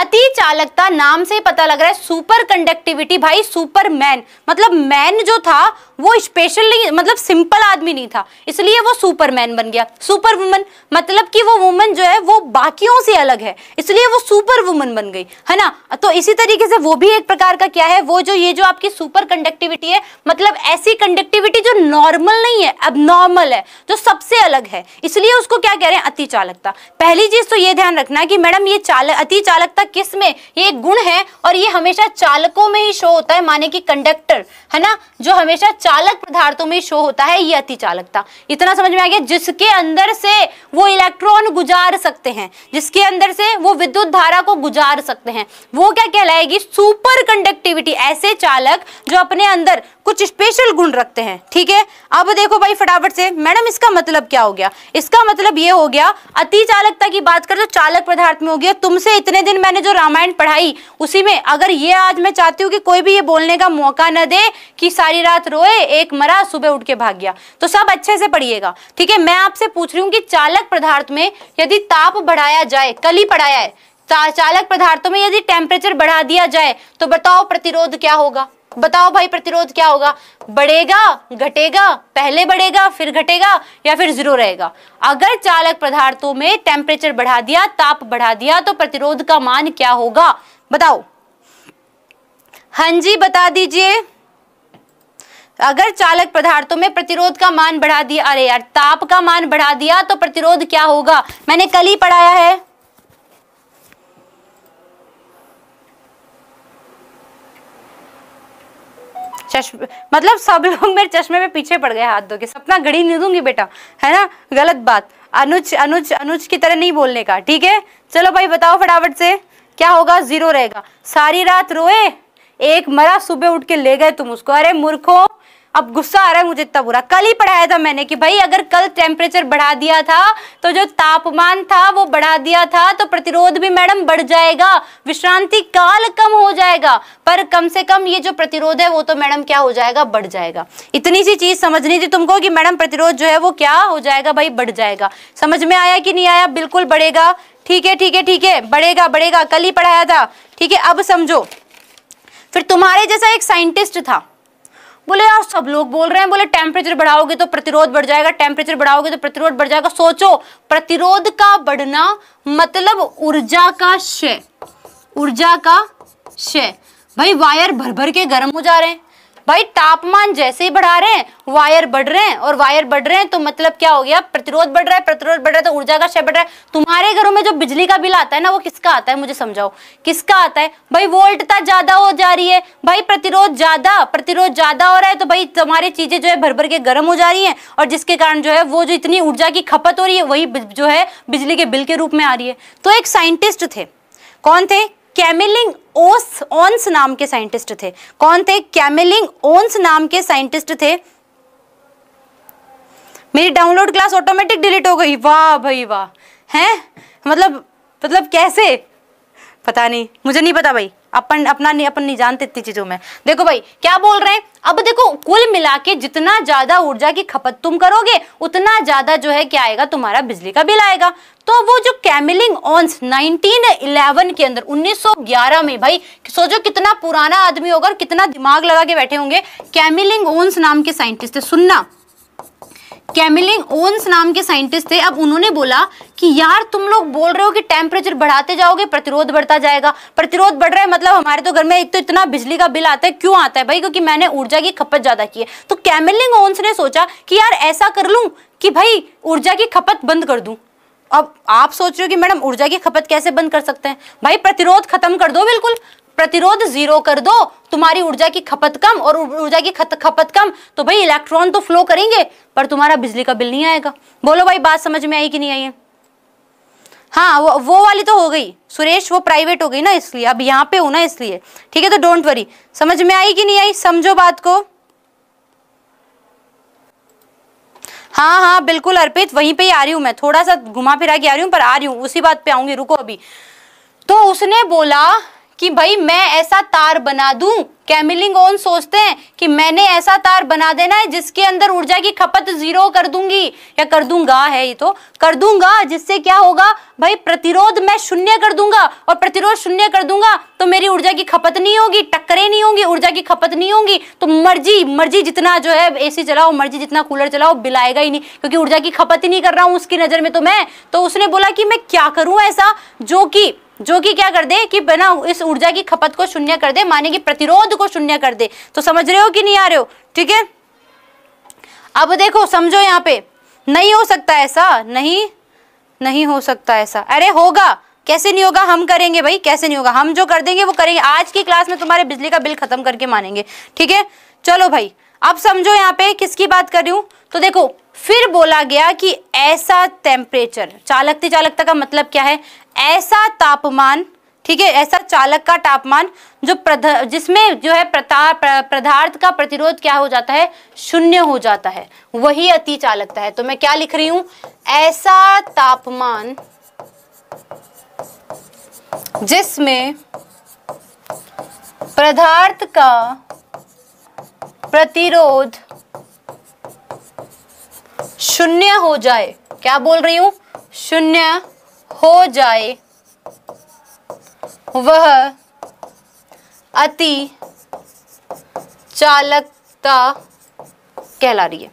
[SPEAKER 1] अति चालकता नाम से पता लग रहा है सुपर कंडक्टिविटी भाई सुपरमैन मतलब मैन जो था वो स्पेशल नहीं मतलब सिंपल आदमी नहीं था इसलिए वो सुपरमैन बन गया सुपर वुमन मतलब कि वो वुमन जो है वो बाकियों से अलग है इसलिए वो सुपर वुमन बन गई है ना तो इसी तरीके से वो भी एक प्रकार का क्या है वो जो ये जो आपकी सुपर कंडक्टिविटी है मतलब ऐसी कंडक्टिविटी जो नॉर्मल नहीं है अब नॉर्मल है जो सबसे अलग है इसलिए उसको क्या कह रहे हैं अति चालकता पहली चीज तो ये ध्यान रखना है कि मैडम ये चालक अति चालकता किस में ये गुण है और ये हमेशा चालकों में ही शो होता है माने की कंडक्टर है ना जो हमेशा चालक पदार्थों में शो होता है ये चालकता इतना समझ में आ गया जिसके अंदर से वो इलेक्ट्रॉन गुजार सकते हैं जिसके अंदर से वो विद्युत धारा को गुजार सकते हैं वो क्या कहलाएगी सुपर कंडक्टिविटी ऐसे चालक जो अपने अंदर कुछ स्पेशल गुण रखते हैं ठीक है अब देखो भाई फटाफट से मैडम इसका मतलब क्या हो गया इसका मतलब ये हो गया अति चालकता की बात कर तो चालक पदार्थ में हो गया तुमसे इतने दिन मैंने जो रामायण पढ़ाई उसी में अगर ये आज मैं चाहती हूँ कि कोई भी ये बोलने का मौका न दे कि सारी रात रोए एक मरा सुबह उठ के भाग गया तो सब अच्छे से पढ़िएगा ठीक है मैं आपसे पूछ रही हूँ कि चालक पदार्थ में यदि ताप बढ़ाया जाए कल ही पढ़ाया है चालक पदार्थों में यदि टेम्परेचर बढ़ा दिया जाए तो बताओ प्रतिरोध क्या होगा बताओ भाई प्रतिरोध क्या होगा बढ़ेगा घटेगा पहले बढ़ेगा फिर घटेगा या फिर जीरो रहेगा अगर चालक पदार्थों में टेम्परेचर बढ़ा दिया ताप बढ़ा दिया तो प्रतिरोध का मान क्या होगा बताओ हां जी बता दीजिए अगर चालक पदार्थों में प्रतिरोध का मान बढ़ा दिया अरे यार ताप का मान बढ़ा दिया तो प्रतिरोध क्या होगा मैंने कल ही पढ़ाया है मतलब सब लोग मेरे चश्मे में पीछे पड़ गए हाथ धो के सपना घड़ी नहीं दूंगी बेटा है ना गलत बात अनुज अनुज अनुज की तरह नहीं बोलने का ठीक है चलो भाई बताओ फटाफट से क्या होगा जीरो रहेगा सारी रात रोए एक मरा सुबह उठ के ले गए तुम उसको अरे मूर्खों अब गुस्सा आ रहा है मुझे इतना बुरा कल ही पढ़ाया था मैंने कि भाई अगर कल टेम्परेचर बढ़ा दिया था तो जो तापमान था वो बढ़ा दिया था तो प्रतिरोध भी मैडम बढ़ जाएगा विश्रांति काल कम हो जाएगा पर कम से कम ये जो प्रतिरोध है वो तो मैडम क्या हो जाएगा बढ़ जाएगा इतनी सी चीज समझनी थी तुमको कि मैडम प्रतिरोध जो है वो क्या हो जाएगा भाई बढ़ जाएगा समझ में आया कि नहीं आया बिल्कुल बढ़ेगा ठीक है ठीक है ठीक है बढ़ेगा बढ़ेगा कल ही पढ़ाया था ठीक है अब समझो फिर तुम्हारे जैसा एक साइंटिस्ट था बोले यार सब लोग बोल रहे हैं बोले टेम्परेचर बढ़ाओगे तो प्रतिरोध बढ़ जाएगा टेम्परेचर बढ़ाओगे तो प्रतिरोध बढ़ जाएगा सोचो प्रतिरोध का बढ़ना मतलब ऊर्जा का क्षय ऊर्जा का क्षय भाई वायर भर भर के गर्म हो जा रहे हैं भाई तापमान जैसे ही बढ़ा रहे हैं वायर बढ़ रहे हैं और वायर बढ़ रहे हैं तो मतलब क्या हो गया प्रतिरोध बढ़ रहा है प्रतिरोध बढ़ रहा है तो ऊर्जा का क्षय बढ़ रहा है तुम्हारे घरों में जो बिजली का बिल आता है ना वो किसका आता है मुझे समझाओ किसका आता है भाई वोल्टता ज्यादा हो जा रही है भाई प्रतिरोध ज्यादा प्रतिरोध ज्यादा हो रहा है तो भाई तुम्हारी चीजें जो है भर भर के गर्म हो जा रही है और जिसके कारण जो है वो जो इतनी ऊर्जा की खपत हो रही है वही जो है बिजली के बिल के रूप में आ रही है तो एक साइंटिस्ट थे कौन थे कैमिलिंग ओस ओन्स नाम के साइंटिस्ट थे कौन थे कैमिलिंग ओन्स नाम के साइंटिस्ट थे मेरी डाउनलोड क्लास ऑटोमेटिक डिलीट हो गई वाह भाई वाह हैं मतलब मतलब कैसे पता नहीं मुझे नहीं पता भाई अपन अपना नहीं अपन नहीं जानते इतनी चीजों में देखो भाई क्या बोल रहे हैं अब देखो कुल मिला के जितना ज्यादा ऊर्जा की खपत तुम करोगे उतना ज्यादा जो है क्या आएगा तुम्हारा बिजली का बिल आएगा तो वो जो कैमिलिंग ऑन्स 1911 के अंदर 1911 में भाई सोचो कितना पुराना आदमी होगा और कितना दिमाग लगा के बैठे होंगे कैमिलिंग ओन्स नाम के साइंटिस्ट सुनना कैमिलिंग ओन्स नाम के साइंटिस्ट थे अब उन्होंने बोला कि यार तुम लोग बोल रहे हो कि टेम्परेचर बढ़ाते जाओगे प्रतिरोध बढ़ता जाएगा प्रतिरोध बढ़ रहा है मतलब हमारे तो घर में एक तो इतना बिजली का बिल आता है क्यों आता है भाई क्योंकि मैंने ऊर्जा की खपत ज़्यादा की है तो कैमिलिंग ओन्स ने सोचा कि यार ऐसा कर लूँ कि भाई ऊर्जा की खपत बंद कर दूँ अब आप सोच रहे हो कि मैडम ऊर्जा की खपत कैसे बंद कर सकते हैं भाई प्रतिरोध खत्म कर दो बिल्कुल प्रतिरोध जीरो कर दो तुम्हारी ऊर्जा की खपत कम और ऊर्जा की खपत कम तो भाई इलेक्ट्रॉन तो फ्लो करेंगे पर तुम्हारा बिजली का बिल नहीं आएगा बोलो भाई बात समझ में आई कि नहीं आई है हाँ वो वो वाली तो हो गई सुरेश वो प्राइवेट हो गई ना इसलिए अब यहाँ पे हो ना इसलिए ठीक है तो डोंट वरी समझ में आई कि नहीं आई समझो बात को हाँ हाँ बिल्कुल अर्पित वहीं पे ही आ रही हूँ मैं थोड़ा सा घुमा फिरा के आ रही हूँ पर आ रही हूँ उसी बात पे आऊंगी रुको अभी तो उसने बोला कि भाई मैं ऐसा तार बना दूं कैमिलिंग ओन सोचते हैं कि मैंने ऐसा तार बना देना है जिसके अंदर ऊर्जा की खपत जीरो कर दूंगी या कर दूंगा है ये तो कर दूंगा जिससे क्या होगा भाई प्रतिरोध मैं शून्य कर दूंगा और प्रतिरोध शून्य कर दूंगा तो मेरी ऊर्जा की खपत नहीं होगी टक्करे नहीं होंगी ऊर्जा की खपत नहीं होगी तो मर्जी मर्जी जितना जो है एसी चलाओ मर्जी जितना कूलर चलाओ बिलाएगा ही नहीं क्योंकि ऊर्जा की खपत ही नहीं कर रहा हूँ उसकी नजर में तो मैं तो उसने बोला कि मैं क्या करूं ऐसा जो कि जो कि क्या कर दे कि बिना इस ऊर्जा की खपत को शून्य कर दे माने की प्रतिरोध को शून्य कर दे तो समझ रहे हो कि नहीं आ रहे हो ठीक है अब देखो समझो यहाँ पे नहीं हो सकता ऐसा नहीं नहीं हो सकता ऐसा अरे होगा कैसे नहीं होगा हम करेंगे भाई कैसे नहीं होगा हम जो कर देंगे वो करेंगे आज की क्लास में तुम्हारे बिजली का बिल खत्म करके मानेंगे ठीक है चलो भाई अब समझो यहाँ पे किसकी बात कर रही हूं तो देखो फिर बोला गया कि ऐसा टेम्परेचर चालकती चालकता का मतलब क्या है ऐसा तापमान ठीक है ऐसा चालक का तापमान जो जिसमें जो है पदार्थ का प्रतिरोध क्या हो जाता है शून्य हो जाता है वही अति चालकता है तो मैं क्या लिख रही हूं ऐसा तापमान जिसमें पदार्थ का प्रतिरोध शून्य हो जाए क्या बोल रही हूं शून्य हो जाए वह अति चालकता कहला रही है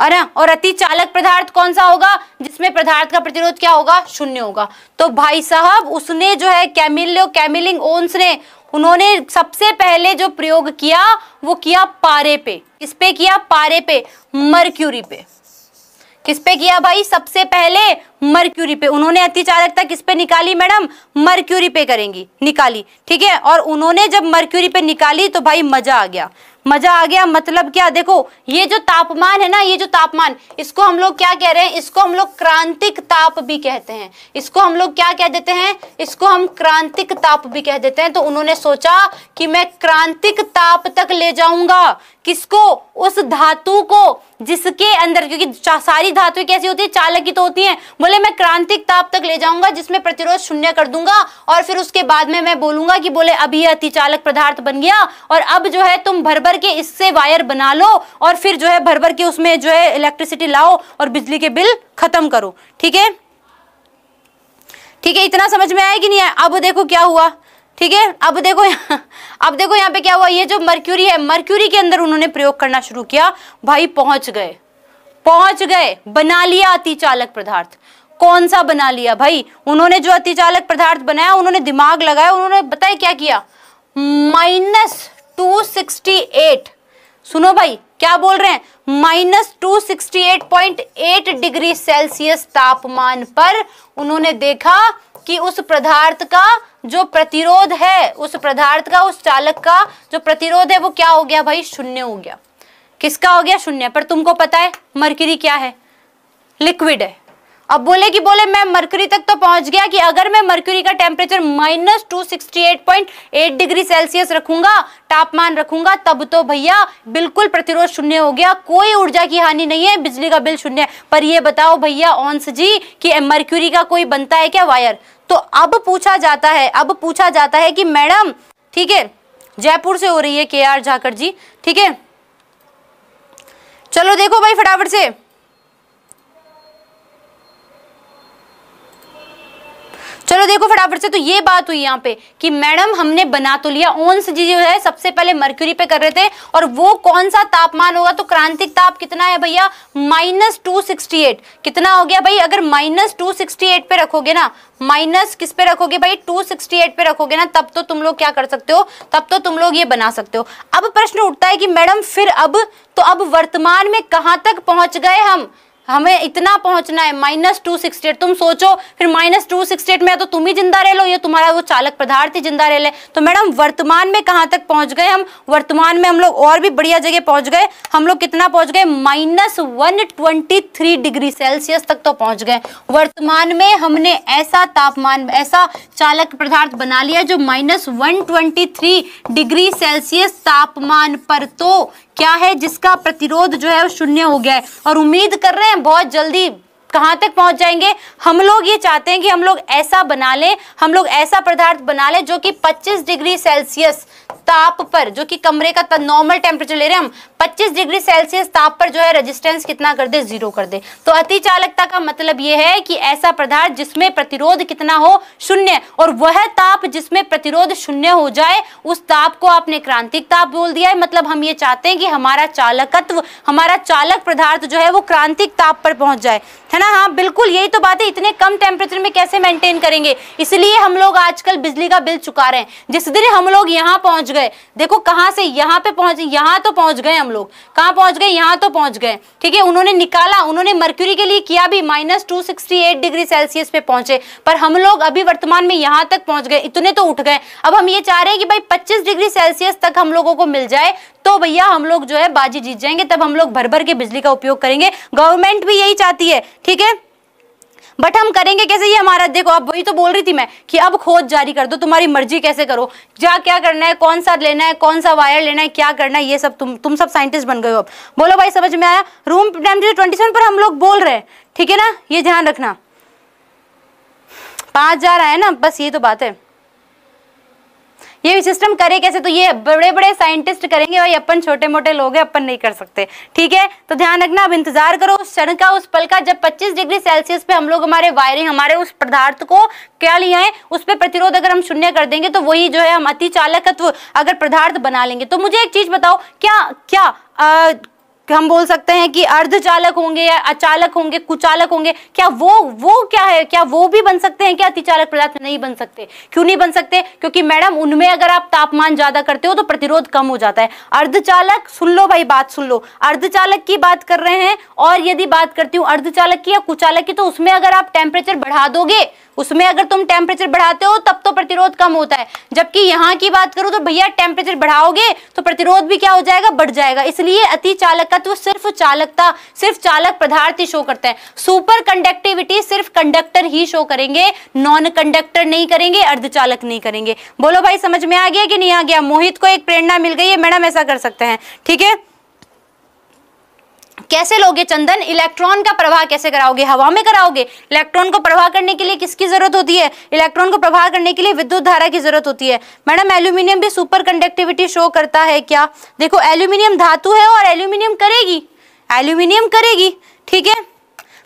[SPEAKER 1] और हाँ, और अति चालक पदार्थ कौन सा होगा जिसमें पदार्थ का प्रतिरोध क्या होगा शून्य होगा तो भाई साहब उसने जो है कैमिलो कैमिलिंग ओन्स ने उन्होंने सबसे पहले जो प्रयोग किया वो किया पारे पे किस पे किया पारे पे मर्क्यूरी पे किस पे किया भाई सबसे पहले मर्क्यूरी पे उन्होंने अतिचालकता किस पे निकाली मैडम मर्क्यूरी पे करेंगी निकाली ठीक है और उन्होंने जब मर्क्यूरी पे निकाली तो भाई मजा आ गया मजा आ गया मतलब क्या देखो ये जो तापमान है ना ये जो तापमान इसको हम लोग क्या कह रहे हैं इसको हम लोग क्रांतिक ताप भी कहते हैं इसको हम लोग क्या कह देते हैं इसको हम क्रांतिक ताप भी कह देते हैं तो उन्होंने सोचा कि मैं क्रांतिक ताप तक ले जाऊंगा किसको उस धातु को जिसके अंदर क्योंकि सारी धातु कैसी होती है चालकित तो होती हैं बोले मैं क्रांतिक ताप तक ले जाऊंगा जिसमें प्रतिरोध शून्य कर दूंगा और फिर उसके बाद में मैं बोलूंगा कि बोले अभी अति चालक पदार्थ बन गया और अब जो है तुम भर भर के इससे वायर बना लो और फिर जो है भर भर के उसमें जो है इलेक्ट्रिसिटी लाओ और बिजली के बिल खत्म करो ठीक है ठीक है इतना समझ में आया कि नहीं आया अब देखो क्या हुआ ठीक है अब देखो अब देखो यहाँ पे क्या हुआ ये जो मर्क्यूरी है मर्क्यूरी के अंदर उन्होंने प्रयोग करना शुरू किया भाई पहुंच गए पहुंच गए बना लिया चालक पदार्थ कौन सा बना लिया भाई उन्होंने जो अति चालक पदार्थ बनाया उन्होंने दिमाग लगाया उन्होंने बताया क्या किया माइनस टू सिक्सटी एट सुनो भाई क्या बोल रहे हैं minus two sixty eight point eight degree Celsius तापमान पर उन्होंने देखा कि उस पदार्थ का जो प्रतिरोध है उस पदार्थ का उस चालक का जो प्रतिरोध है वो क्या हो गया भाई शून्य हो गया किसका हो गया शून्य पर तुमको पता है मरकरी क्या है लिक्विड है अब बोले कि बोले मैं मरकरी तक तो पहुंच गया कि अगर मैं मरकरी का temperature minus two sixty eight point eight degree Celsius रखूंगा तापमान रखूंगा तब तो भैया बिल्कुल प्रतिरोध शून्य हो गया कोई ऊर्जा की हानि नहीं है बिजली का बिल शून्य पर यह बताओ भैया ऑन्स जी कि मरक्यूरी का कोई बनता है क्या वायर तो अब पूछा जाता है अब पूछा जाता है कि मैडम ठीक है जयपुर से हो रही है के आर झाकर जी ठीक है चलो देखो भाई फटाफट से चलो देखो फटाफट से तो ये बात हुई यहाँ पे कि मैडम हमने बना तो लिया ओन्स जी जो है सबसे पहले मर्क्यूरी पे कर रहे थे और वो कौन सा तापमान होगा तो क्रांतिक ताप कितना है भैया माइनस टू सिक्सटी एट कितना हो गया भाई अगर माइनस टू सिक्सटी एट पे रखोगे ना माइनस किस पे रखोगे भाई टू सिक्सटी एट पे रखोगे ना तब तो तुम लोग क्या कर सकते हो तब तो तुम लोग ये बना सकते हो अब प्रश्न उठता है कि मैडम फिर अब तो अब वर्तमान में कहाँ तक पहुंच गए हम हमें इतना पहुंचना है माइनस टू सिक्सटी एट तुम सोचो फिर माइनस टू सिक्सटी एट में तो तुम ही जिंदा रह लो ये तुम्हारा वो चालक पदार्थ ही जिंदा रह ले तो मैडम वर्तमान में कहाँ तक पहुंच गए हम वर्तमान में हम लोग और भी बढ़िया जगह पहुंच गए हम लोग कितना पहुंच गए minus one twenty three degree Celsius तक तो पहुंच गए वर्तमान में हमने ऐसा तापमान ऐसा चालक पदार्थ बना लिया जो minus one twenty three degree Celsius तापमान पर तो क्या है जिसका प्रतिरोध जो है वो शून्य हो गया है और उम्मीद कर रहे हैं बहुत जल्दी कहाँ तक पहुँच जाएंगे हम लोग ये चाहते हैं कि हम लोग ऐसा बना लें हम लोग ऐसा पदार्थ बना लें जो कि 25 डिग्री सेल्सियस ताप पर जो कि कमरे का नॉर्मल टेम्परेचर ले रहे हैं हम 25 डिग्री सेल्सियस ताप पर जो है रेजिस्टेंस कितना कर दे जीरो कर दे तो अति चालकता का मतलब यह है कि ऐसा पदार्थ जिसमें प्रतिरोध कितना हो शून्य और वह ताप जिसमें प्रतिरोध शून्य हो जाए उस ताप को आपने क्रांतिक ताप बोल दिया है मतलब हम ये चाहते हैं कि हमारा चालकत्व हमारा चालक पदार्थ जो है वो क्रांतिक ताप पर पहुंच जाए है ना हाँ बिल्कुल यही तो बात है इतने कम टेम्परेचर में कैसे मेंटेन करेंगे इसलिए हम लोग आजकल बिजली का बिल चुका रहे हैं जिस दिन हम लोग यहाँ पहुंच गए गए देखो कहां से यहां पे पहुंचे यहां तो पहुंच गए हम लोग कहां पहुंच गए यहां तो पहुंच गए ठीक है उन्होंने निकाला उन्होंने मर्क्यूरी के लिए किया भी minus two sixty eight degree Celsius पे पहुंचे पर हम लोग अभी वर्तमान में यहां तक पहुंच गए इतने तो उठ गए अब हम ये चाह रहे हैं कि भाई पच्चीस डिग्री सेल्सियस तक हम लोगों को मिल जाए तो भैया हम लोग जो है बाजी जीत जाएंगे तब हम लोग भर भर के बिजली का उपयोग करेंगे गवर्नमेंट भी यही चाहती है ठीक है बट हम करेंगे कैसे ये हमारा देखो आप वही तो बोल रही थी मैं कि अब खोज जारी कर दो तुम्हारी मर्जी कैसे करो क्या क्या करना है कौन सा लेना है कौन सा वायर लेना है क्या करना है ये सब तुम तुम सब साइंटिस्ट बन गए हो अब बोलो भाई समझ में आया रूम टेम्परेचर ट्वेंटी सेवन पर हम लोग बोल रहे हैं ठीक है ना ये ध्यान रखना पाँच हजार आया ना बस ये तो बात है ये सिस्टम करे कैसे तो ये बड़े बड़े साइंटिस्ट करेंगे भाई अपन छोटे मोटे लोग हैं अपन नहीं कर सकते ठीक है तो ध्यान रखना अब इंतजार करो उस क्षण का उस पल का जब 25 डिग्री सेल्सियस पे हम लोग हमारे वायरिंग हमारे उस पदार्थ को क्या लिया है उस पर प्रतिरोध अगर हम शून्य कर देंगे तो वही जो है हम अति चालकत्व अगर पदार्थ बना लेंगे तो मुझे एक चीज बताओ क्या क्या आ, हम बोल सकते हैं कि अर्धचालक होंगे या अचालक होंगे कुचालक होंगे क्या वो वो क्या है क्या वो भी बन सकते हैं क्या अतिचालक पदार्थ नहीं बन सकते क्यों नहीं बन सकते क्योंकि मैडम उनमें अगर आप तापमान ज्यादा करते हो तो प्रतिरोध कम हो जाता है अर्धचालक सुन लो भाई बात सुन लो अर्धचालक की बात कर रहे हैं और यदि बात करती हूँ अर्धचालक की या कुचालक की तो उसमें अगर आप टेम्परेचर बढ़ा दोगे उसमें अगर तुम टेम्परेचर बढ़ाते हो तब तो प्रतिरोध कम होता है जबकि यहाँ की बात करूँ तो भैया टेम्परेचर बढ़ाओगे तो प्रतिरोध भी क्या हो जाएगा बढ़ जाएगा इसलिए अति चालक का चालकत्व तो सिर्फ चालकता सिर्फ चालक पदार्थ ही शो करते हैं सुपर कंडक्टिविटी सिर्फ कंडक्टर ही शो करेंगे नॉन कंडक्टर नहीं करेंगे अर्धचालक नहीं करेंगे बोलो भाई समझ में आ गया कि नहीं आ गया मोहित को एक प्रेरणा मिल गई है मैडम ऐसा कर सकते हैं ठीक है कैसे लोगे चंदन इलेक्ट्रॉन का प्रवाह कैसे कराओगे हवा में कराओगे इलेक्ट्रॉन को प्रवाह करने के लिए किसकी जरूरत होती है इलेक्ट्रॉन को प्रवाह करने के लिए विद्युत धारा की जरूरत होती है मैडम एल्यूमिनियम भी सुपर कंडक्टिविटी शो करता है क्या देखो एल्यूमिनियम धातु है और एल्यूमिनियम करेगी एल्यूमिनियम करेगी ठीक है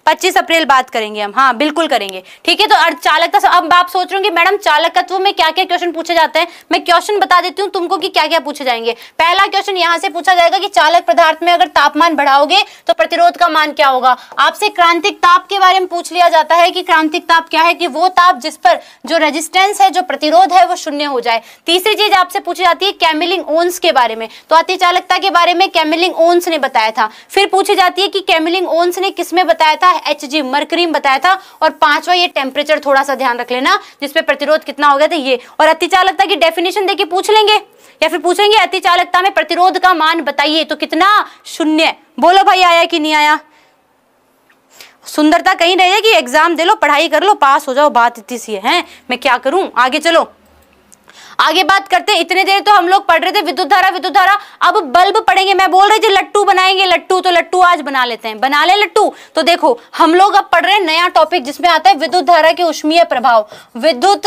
[SPEAKER 1] पच्चीस अप्रैल बात करेंगे हम हाँ बिल्कुल करेंगे ठीक है तो चालकता अब आप सोच रहे हो मैडम चालकत्व में क्या क्या क्वेश्चन पूछे जाते हैं मैं क्वेश्चन बता देती हूँ तुमको कि क्या क्या पूछे जाएंगे पहला क्वेश्चन यहाँ से पूछा जाएगा कि चालक पदार्थ में अगर तापमान बढ़ाओगे तो प्रतिरोध का मान क्या होगा आपसे क्रांतिक ताप के बारे में पूछ लिया जाता है कि क्रांतिक ताप क्या है कि वो ताप जिस पर जो रेजिस्टेंस है जो प्रतिरोध है वो शून्य हो जाए तीसरी चीज आपसे पूछी जाती है कैमिलिंग ओन्स के बारे में तो अति चालकता के बारे में कैमिलिंग ओन्स ने बताया था फिर पूछी जाती है कि कैमिलिंग ओन्स ने किसमें बताया था है एच जी मरकरीम बताया था और पांचवा ये टेम्परेचर थोड़ा सा ध्यान रख लेना जिसपे प्रतिरोध कितना हो गया था ये और अतिचालकता की डेफिनेशन देखिए पूछ लेंगे या फिर पूछेंगे अतिचालकता में प्रतिरोध का मान बताइए तो कितना शून्य बोलो भाई आया कि नहीं आया सुंदरता कहीं कि एग्जाम दे लो पढ़ाई कर लो पास हो जाओ बात इतनी सी है मैं क्या करूं आगे चलो आगे बात करते हैं इतने देर तो हम लोग पढ़ रहे थे विद्युत धारा विद्युत धारा अब बल्ब पढ़ेंगे मैं बोल रही थी लट्टू बनाएंगे लट्टू तो लट्टू आज बना लेते हैं बना ले लट्टू तो देखो हम लोग अब पढ़ रहे हैं नया टॉपिक जिसमें आता है विद्युत धारा के उष्मीय प्रभाव विद्युत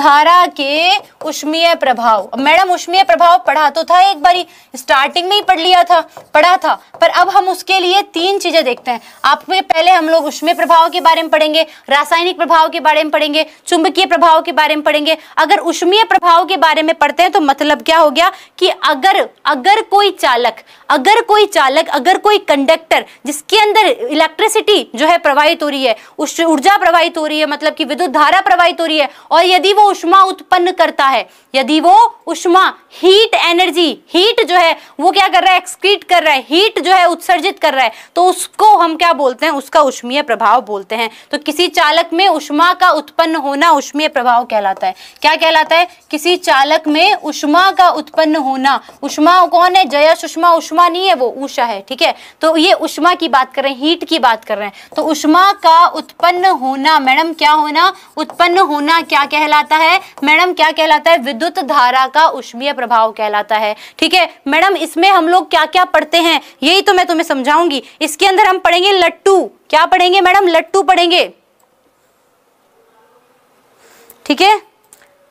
[SPEAKER 1] धारा के उष्मीय प्रभाव मैडम उष्मीय प्रभाव पढ़ा तो था एक बार स्टार्टिंग में ही पढ़ लिया था पढ़ा था पर अब हम उसके लिए तीन चीजें देखते हैं आपके पहले हम लोग उष्मीय प्रभाव के बारे में पढ़ेंगे रासायनिक प्रभाव के बारे में पढ़ेंगे चुंबकीय प्रभाव के बारे में पढ़ेंगे अगर उष्मीय प्रभाव भाव के बारे में पढ़ते हैं तो मतलब क्या हो गया कि अगर अगर कोई चालक अगर कोई चालक अगर कोई कंडक्टर जिसके अंदर इलेक्ट्रिसिटी जो है प्रवाहित हो रही है उस ऊर्जा प्रवाहित हो रही है मतलब कि विद्युत धारा प्रवाहित हो रही है और यदि वो उष्मा उत्पन्न करता है यदि वो उष्मा हीट एनर्जी हीट जो है वो क्या कर रहा है एक्सक्रीट कर रहा है हीट जो है उत्सर्जित कर रहा है तो उसको हम क्या बोलते हैं उसका उष्मीय प्रभाव बोलते हैं तो किसी चालक में उष्मा का उत्पन्न होना उष्मीय प्रभाव कहलाता है क्या कहलाता है किसी चालक में उष्मा का उत्पन्न होना उष्मा कौन है जया सुषमा उष्मा उष्मा नहीं है वो ऊषा है ठीक है तो ये उष्मा की बात कर रहे हैं हीट की बात कर रहे हैं तो उष्मा का उत्पन्न होना मैडम क्या होना उत्पन्न होना क्या कहलाता है मैडम क्या कहलाता है विद्युत धारा का उष्मीय प्रभाव कहलाता है ठीक है मैडम इसमें हम लोग क्या क्या पढ़ते हैं यही तो मैं तुम्हें समझाऊंगी इसके अंदर हम पढ़ेंगे लट्टू क्या पढ़ेंगे मैडम लट्टू पढ़ेंगे ठीक है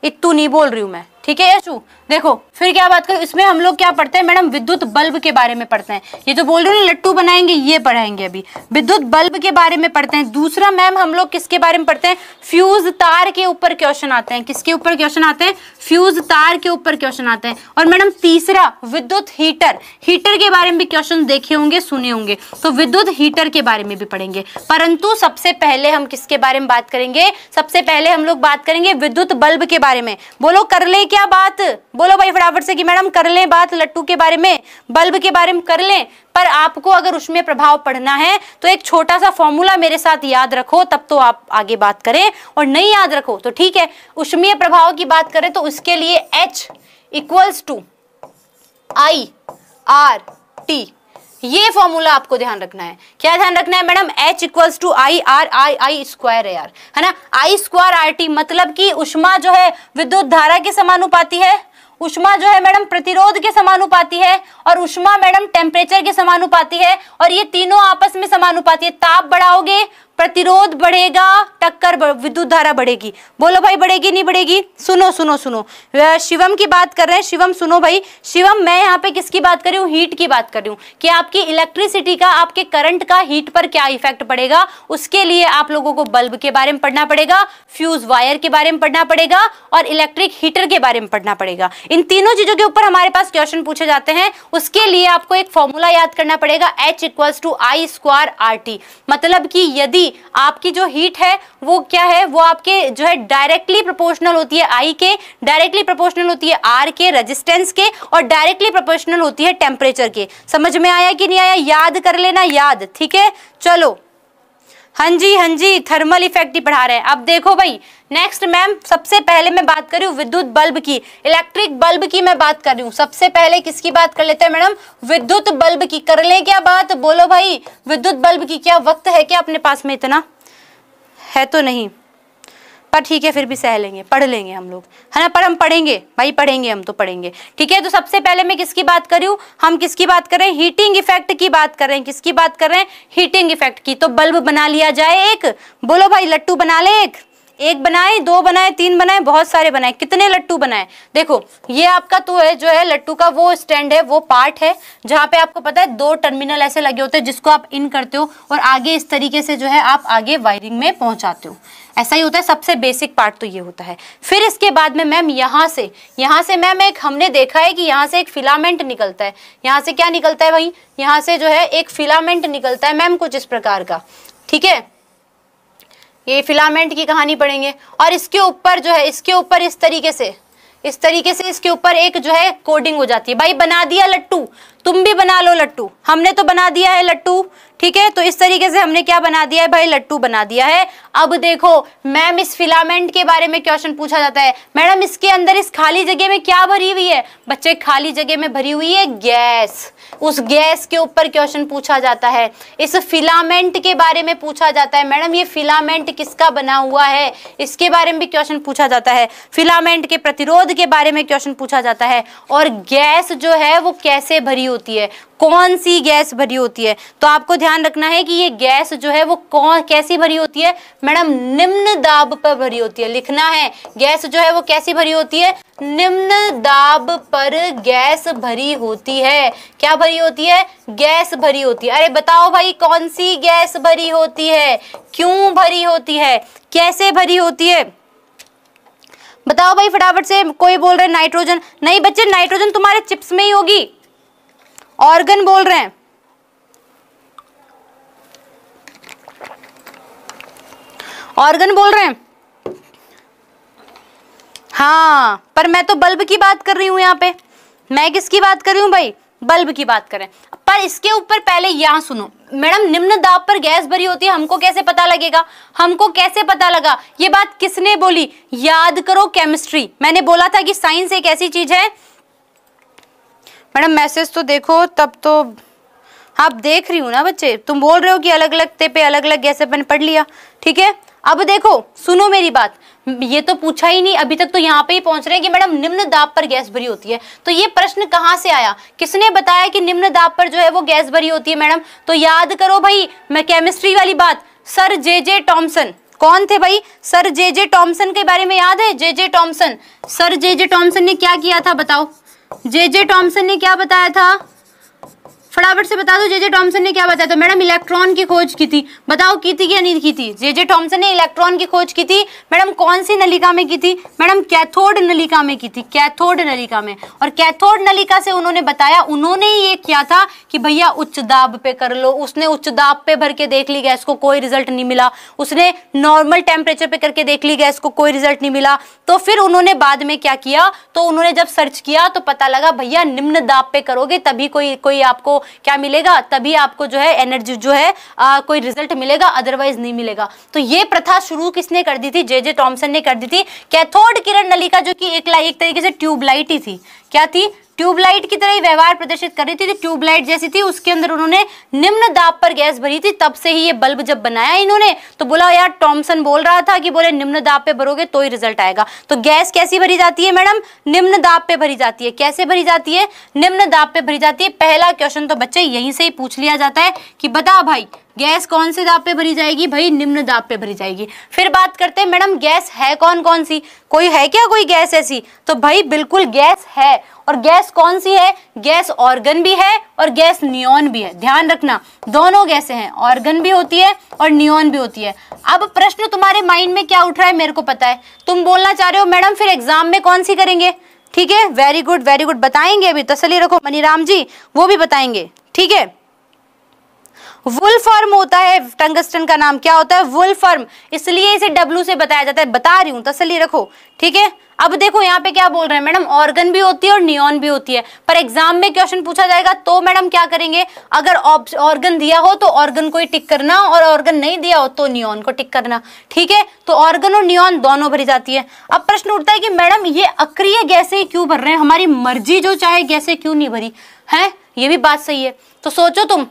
[SPEAKER 1] इतू नहीं बोल रही हूं मैं ठीक है यशु देखो फिर क्या बात करें इसमें हम लोग क्या पढ़ते हैं मैडम विद्युत बल्ब के बारे में पढ़ते हैं ये जो बोल रहे हो लट्टू बनाएंगे ये पढ़ाएंगे अभी विद्युत बल्ब के बारे में पढ़ते हैं दूसरा मैम हम लोग किसके बारे में पढ़ते हैं फ्यूज तार के ऊपर क्वेश्चन आते हैं किसके ऊपर क्वेश्चन आते हैं फ्यूज तार के ऊपर क्वेश्चन आते हैं और मैडम तीसरा विद्युत हीटर हीटर के बारे में भी क्वेश्चन देखे होंगे सुने होंगे तो विद्युत हीटर के बारे में भी पढ़ेंगे परंतु सबसे पहले हम किसके बारे में बात करेंगे सबसे पहले हम लोग बात करेंगे विद्युत बल्ब के बारे में बोलो कर ले क्या बात बोलो भाई फटाफट से कि मैडम कर लें बात लट्टू के बारे में बल्ब के बारे में कर लें पर आपको अगर उसमें प्रभाव पड़ना है तो एक छोटा सा फॉर्मूला मेरे साथ याद रखो तब तो आप आगे बात करें और नहीं याद रखो तो ठीक है उष्मीय प्रभाव की बात करें तो उसके लिए H equals to I R T ये फॉर्मूला आपको ध्यान रखना है क्या ध्यान रखना है madam H equals to I R I I square है यार है ना आई स्क्वायर आर टी मतलब कि उष्मा जो है विद्युत धारा के समानुपाती है उष्मा जो है मैडम प्रतिरोध के समानुपाती है और उष्मा मैडम टेम्परेचर के समानुपाती है और ये तीनों आपस में समानुपाती है ताप बढ़ाओगे प्रतिरोध बढ़ेगा टक्कर विद्युत धारा बढ़ेगी बोलो भाई बढ़ेगी नहीं बढ़ेगी सुनो सुनो सुनो शिवम की बात कर रहे हैं शिवम सुनो भाई शिवम मैं यहाँ पे किसकी बात कर रही हूँ हीट की बात कर रही हूँ कि आपकी इलेक्ट्रिसिटी का आपके करंट का हीट पर क्या इफेक्ट पड़ेगा उसके लिए आप लोगों को बल्ब के बारे में पढ़ना पड़ेगा फ्यूज वायर के बारे में पढ़ना पड़ेगा और इलेक्ट्रिक हीटर के बारे में पढ़ना पड़ेगा इन तीनों चीजों के ऊपर हमारे पास क्वेश्चन पूछे जाते हैं उसके लिए आपको एक फॉर्मूला याद करना पड़ेगा H equals to I square R T मतलब कि यदि भी आपकी जो हीट है वो क्या है वो आपके जो है डायरेक्टली प्रोपोर्शनल होती है आई के डायरेक्टली प्रोपोर्शनल होती है आर के रेजिस्टेंस के और डायरेक्टली प्रोपोर्शनल होती है टेम्परेचर के समझ में आया कि नहीं आया याद कर लेना याद ठीक है चलो हाँ जी हाँ जी थर्मल इफेक्ट ही पढ़ा रहे हैं अब देखो भाई नेक्स्ट मैम सबसे पहले मैं बात कर रही हूँ विद्युत बल्ब की इलेक्ट्रिक बल्ब की मैं बात कर रही हूँ सबसे पहले किसकी बात कर लेते हैं मैडम विद्युत बल्ब की कर ले क्या बात बोलो भाई विद्युत बल्ब की क्या वक्त है क्या अपने पास में इतना है तो नहीं पर ठीक है फिर भी सह लेंगे पढ़ लेंगे हम लोग है ना पर हम पढ़ेंगे भाई पढ़ेंगे हम तो पढ़ेंगे ठीक है तो सबसे पहले मैं किसकी बात कर रही हूँ हम किसकी बात कर रहे हैं हीटिंग इफेक्ट की बात कर रहे हैं किसकी बात कर रहे हैं हीटिंग इफेक्ट की तो बल्ब बना लिया जाए एक बोलो भाई लट्टू बना ले एक एक बनाए दो बनाए तीन बनाए बहुत सारे बनाए कितने लट्टू बनाए देखो ये आपका तो है जो है लट्टू का वो स्टैंड है वो पार्ट है जहाँ पे आपको पता है दो टर्मिनल ऐसे लगे होते हैं जिसको आप इन करते हो और आगे इस तरीके से जो है आप आगे वायरिंग में पहुंचाते हो ऐसा ही होता है सबसे बेसिक पार्ट तो ये होता है फिर इसके बाद में मैम यहाँ से यहाँ से मैम एक हमने देखा है कि यहाँ से एक फिलामेंट निकलता है यहाँ से क्या निकलता है भाई यहाँ से जो है एक फिलामेंट निकलता है मैम कुछ इस प्रकार का ठीक है ये फिलामेंट की कहानी पढ़ेंगे और इसके ऊपर जो है इसके ऊपर इस तरीके से इस तरीके से इसके ऊपर एक जो है कोडिंग हो जाती है भाई बना दिया लट्टू तुम भी बना लो लट्टू हमने तो बना दिया है लट्टू ठीक है तो इस तरीके से हमने क्या बना दिया है भाई लट्टू बना दिया है अब देखो मैम इस फिलामेंट के बारे में क्वेश्चन पूछा जाता है मैडम इसके अंदर इस खाली जगह में क्या भरी हुई है बच्चे खाली जगह में भरी हुई है गैस उस गैस के ऊपर क्वेश्चन पूछा जाता है इस फिलामेंट के बारे में पूछा जाता है मैडम ये फिलामेंट किसका बना हुआ है इसके बारे में भी क्वेश्चन पूछा जाता है फिलामेंट के प्रतिरोध के बारे में क्वेश्चन पूछा जाता है और गैस जो है वो कैसे भरी होती है कौन सी गैस भरी होती है तो आपको ध्यान रखना है कि ये गैस जो है वो कौन कैसी भरी होती है मैडम निम्न दाब पर भरी होती है लिखना है गैस जो है वो कैसी भरी होती है निम्न दाब पर गैस भरी होती है क्या भरी होती है गैस भरी होती है अरे बताओ भाई कौन सी गैस भरी होती है क्यों भरी होती है कैसे भरी होती है बताओ भाई फटाफट से कोई बोल रहा है नाइट्रोजन नहीं बच्चे नाइट्रोजन तुम्हारे चिप्स में ही होगी ऑर्गन बोल रहे हैं ऑर्गन बोल रहे हैं हाँ पर मैं तो बल्ब की बात कर रही हूं यहां पे मैं किसकी बात कर रही हूं भाई बल्ब की बात करें पर इसके ऊपर पहले यहां सुनो मैडम निम्न दाब पर गैस भरी होती है हमको कैसे पता लगेगा हमको कैसे पता लगा ये बात किसने बोली याद करो केमिस्ट्री मैंने बोला था कि साइंस एक ऐसी चीज है मैडम मैसेज तो देखो तब तो आप देख रही हूँ ना बच्चे तुम बोल रहे हो कि अलग अलग ते पे अलग अलग गैसे मैंने पढ़ लिया ठीक है अब देखो सुनो मेरी बात ये तो पूछा ही नहीं अभी तक तो यहाँ पे ही पहुंच रहे हैं कि मैडम निम्न दाब पर गैस भरी होती है तो ये प्रश्न कहाँ से आया किसने बताया कि निम्न दाब पर जो है वो गैस भरी होती है मैडम तो याद करो भाई मैं केमिस्ट्री वाली बात सर जे जे टॉम्सन कौन थे भाई सर जे जे टॉम्सन के बारे में याद है J J Thomson sir J J Thomson ने क्या किया था बताओ जे जे टॉमसन ने क्या बताया था फटाफट से बता दो जेजे टॉमसन ने क्या बताया तो मैडम इलेक्ट्रॉन की खोज की थी बताओ की थी या नहीं की थी जेजे टॉमसन ने इलेक्ट्रॉन की खोज की थी मैडम कौन सी नलिका में की थी मैडम कैथोड नलिका में की थी कैथोड नलिका में और कैथोड नलिका से उन्होंने बताया उन्होंने ये किया था कि भैया उच्च दाब पे कर लो उसने उच्च दाब पे भर के देख ली गैस को कोई रिजल्ट नहीं मिला उसने नॉर्मल टेम्परेचर पे करके देख ली गैस को कोई रिजल्ट नहीं मिला तो फिर उन्होंने बाद में क्या किया तो उन्होंने जब सर्च किया तो पता लगा भैया निम्न दाब पे करोगे तभी कोई कोई आपको क्या मिलेगा तभी आपको जो है एनर्जी जो है आ, कोई रिजल्ट मिलेगा अदरवाइज नहीं मिलेगा तो ये प्रथा शुरू किसने कर दी थी जे जे टॉम्सन ने कर दी थी कैथोड किरण नलिका जो कि एक, एक तरीके से ट्यूबलाइट ही थी क्या थी ट्यूबलाइट की तरह ही व्यवहार प्रदर्शित कर रही थी तो ट्यूबलाइट जैसी थी उसके अंदर उन्होंने निम्न दाब पर गैस भरी थी तब से ही ये बल्ब जब बनाया इन्होंने तो बोला यार टॉमसन बोल रहा था कि बोले निम्न दाब पे भरोगे तो ही रिजल्ट आएगा तो गैस कैसी भरी जाती है मैडम निम्न दाब पे भरी जाती है कैसे भरी जाती है निम्न दाब पे भरी जाती है पहला क्वेश्चन तो बच्चे यहीं से ही पूछ लिया जाता है कि बता भाई गैस कौन से दाब पे भरी जाएगी भाई निम्न दाब पे भरी जाएगी फिर बात करते हैं मैडम गैस है कौन कौन सी कोई है क्या कोई गैस ऐसी तो भाई बिल्कुल गैस है और गैस कौन सी है गैस ऑर्गन भी है और गैस नियोन भी है ध्यान रखना दोनों गैसे हैं ऑर्गन भी होती है और नियोन भी होती है अब प्रश्न तुम्हारे माइंड में क्या उठ रहा है मेरे को पता है तुम बोलना चाह रहे हो मैडम फिर एग्जाम में कौन सी करेंगे ठीक है वेरी गुड वेरी गुड बताएंगे अभी तसली रखो मनीराम जी वो भी बताएंगे ठीक है वुल फर्म होता है टंगस्टन का नाम क्या होता है वुल फर्म इसलिए इसे डब्लू से बताया जाता है बता रही हूँ तसली रखो ठीक है अब देखो यहाँ पे क्या बोल रहे हैं मैडम ऑर्गन भी होती है और नियॉन भी होती है पर एग्जाम में क्वेश्चन पूछा जाएगा तो मैडम क्या करेंगे अगर ऑर्गन दिया हो तो ऑर्गन को ही टिक करना और ऑर्गन नहीं दिया हो तो नियॉन को टिक करना ठीक है तो ऑर्गन और नियॉन दोनों भरी जाती है अब प्रश्न उठता है कि मैडम ये अक्रिय गैसे क्यों भर रहे हैं हमारी मर्जी जो चाहे गैसे क्यों नहीं भरी है ये भी बात सही है तो सोचो तुम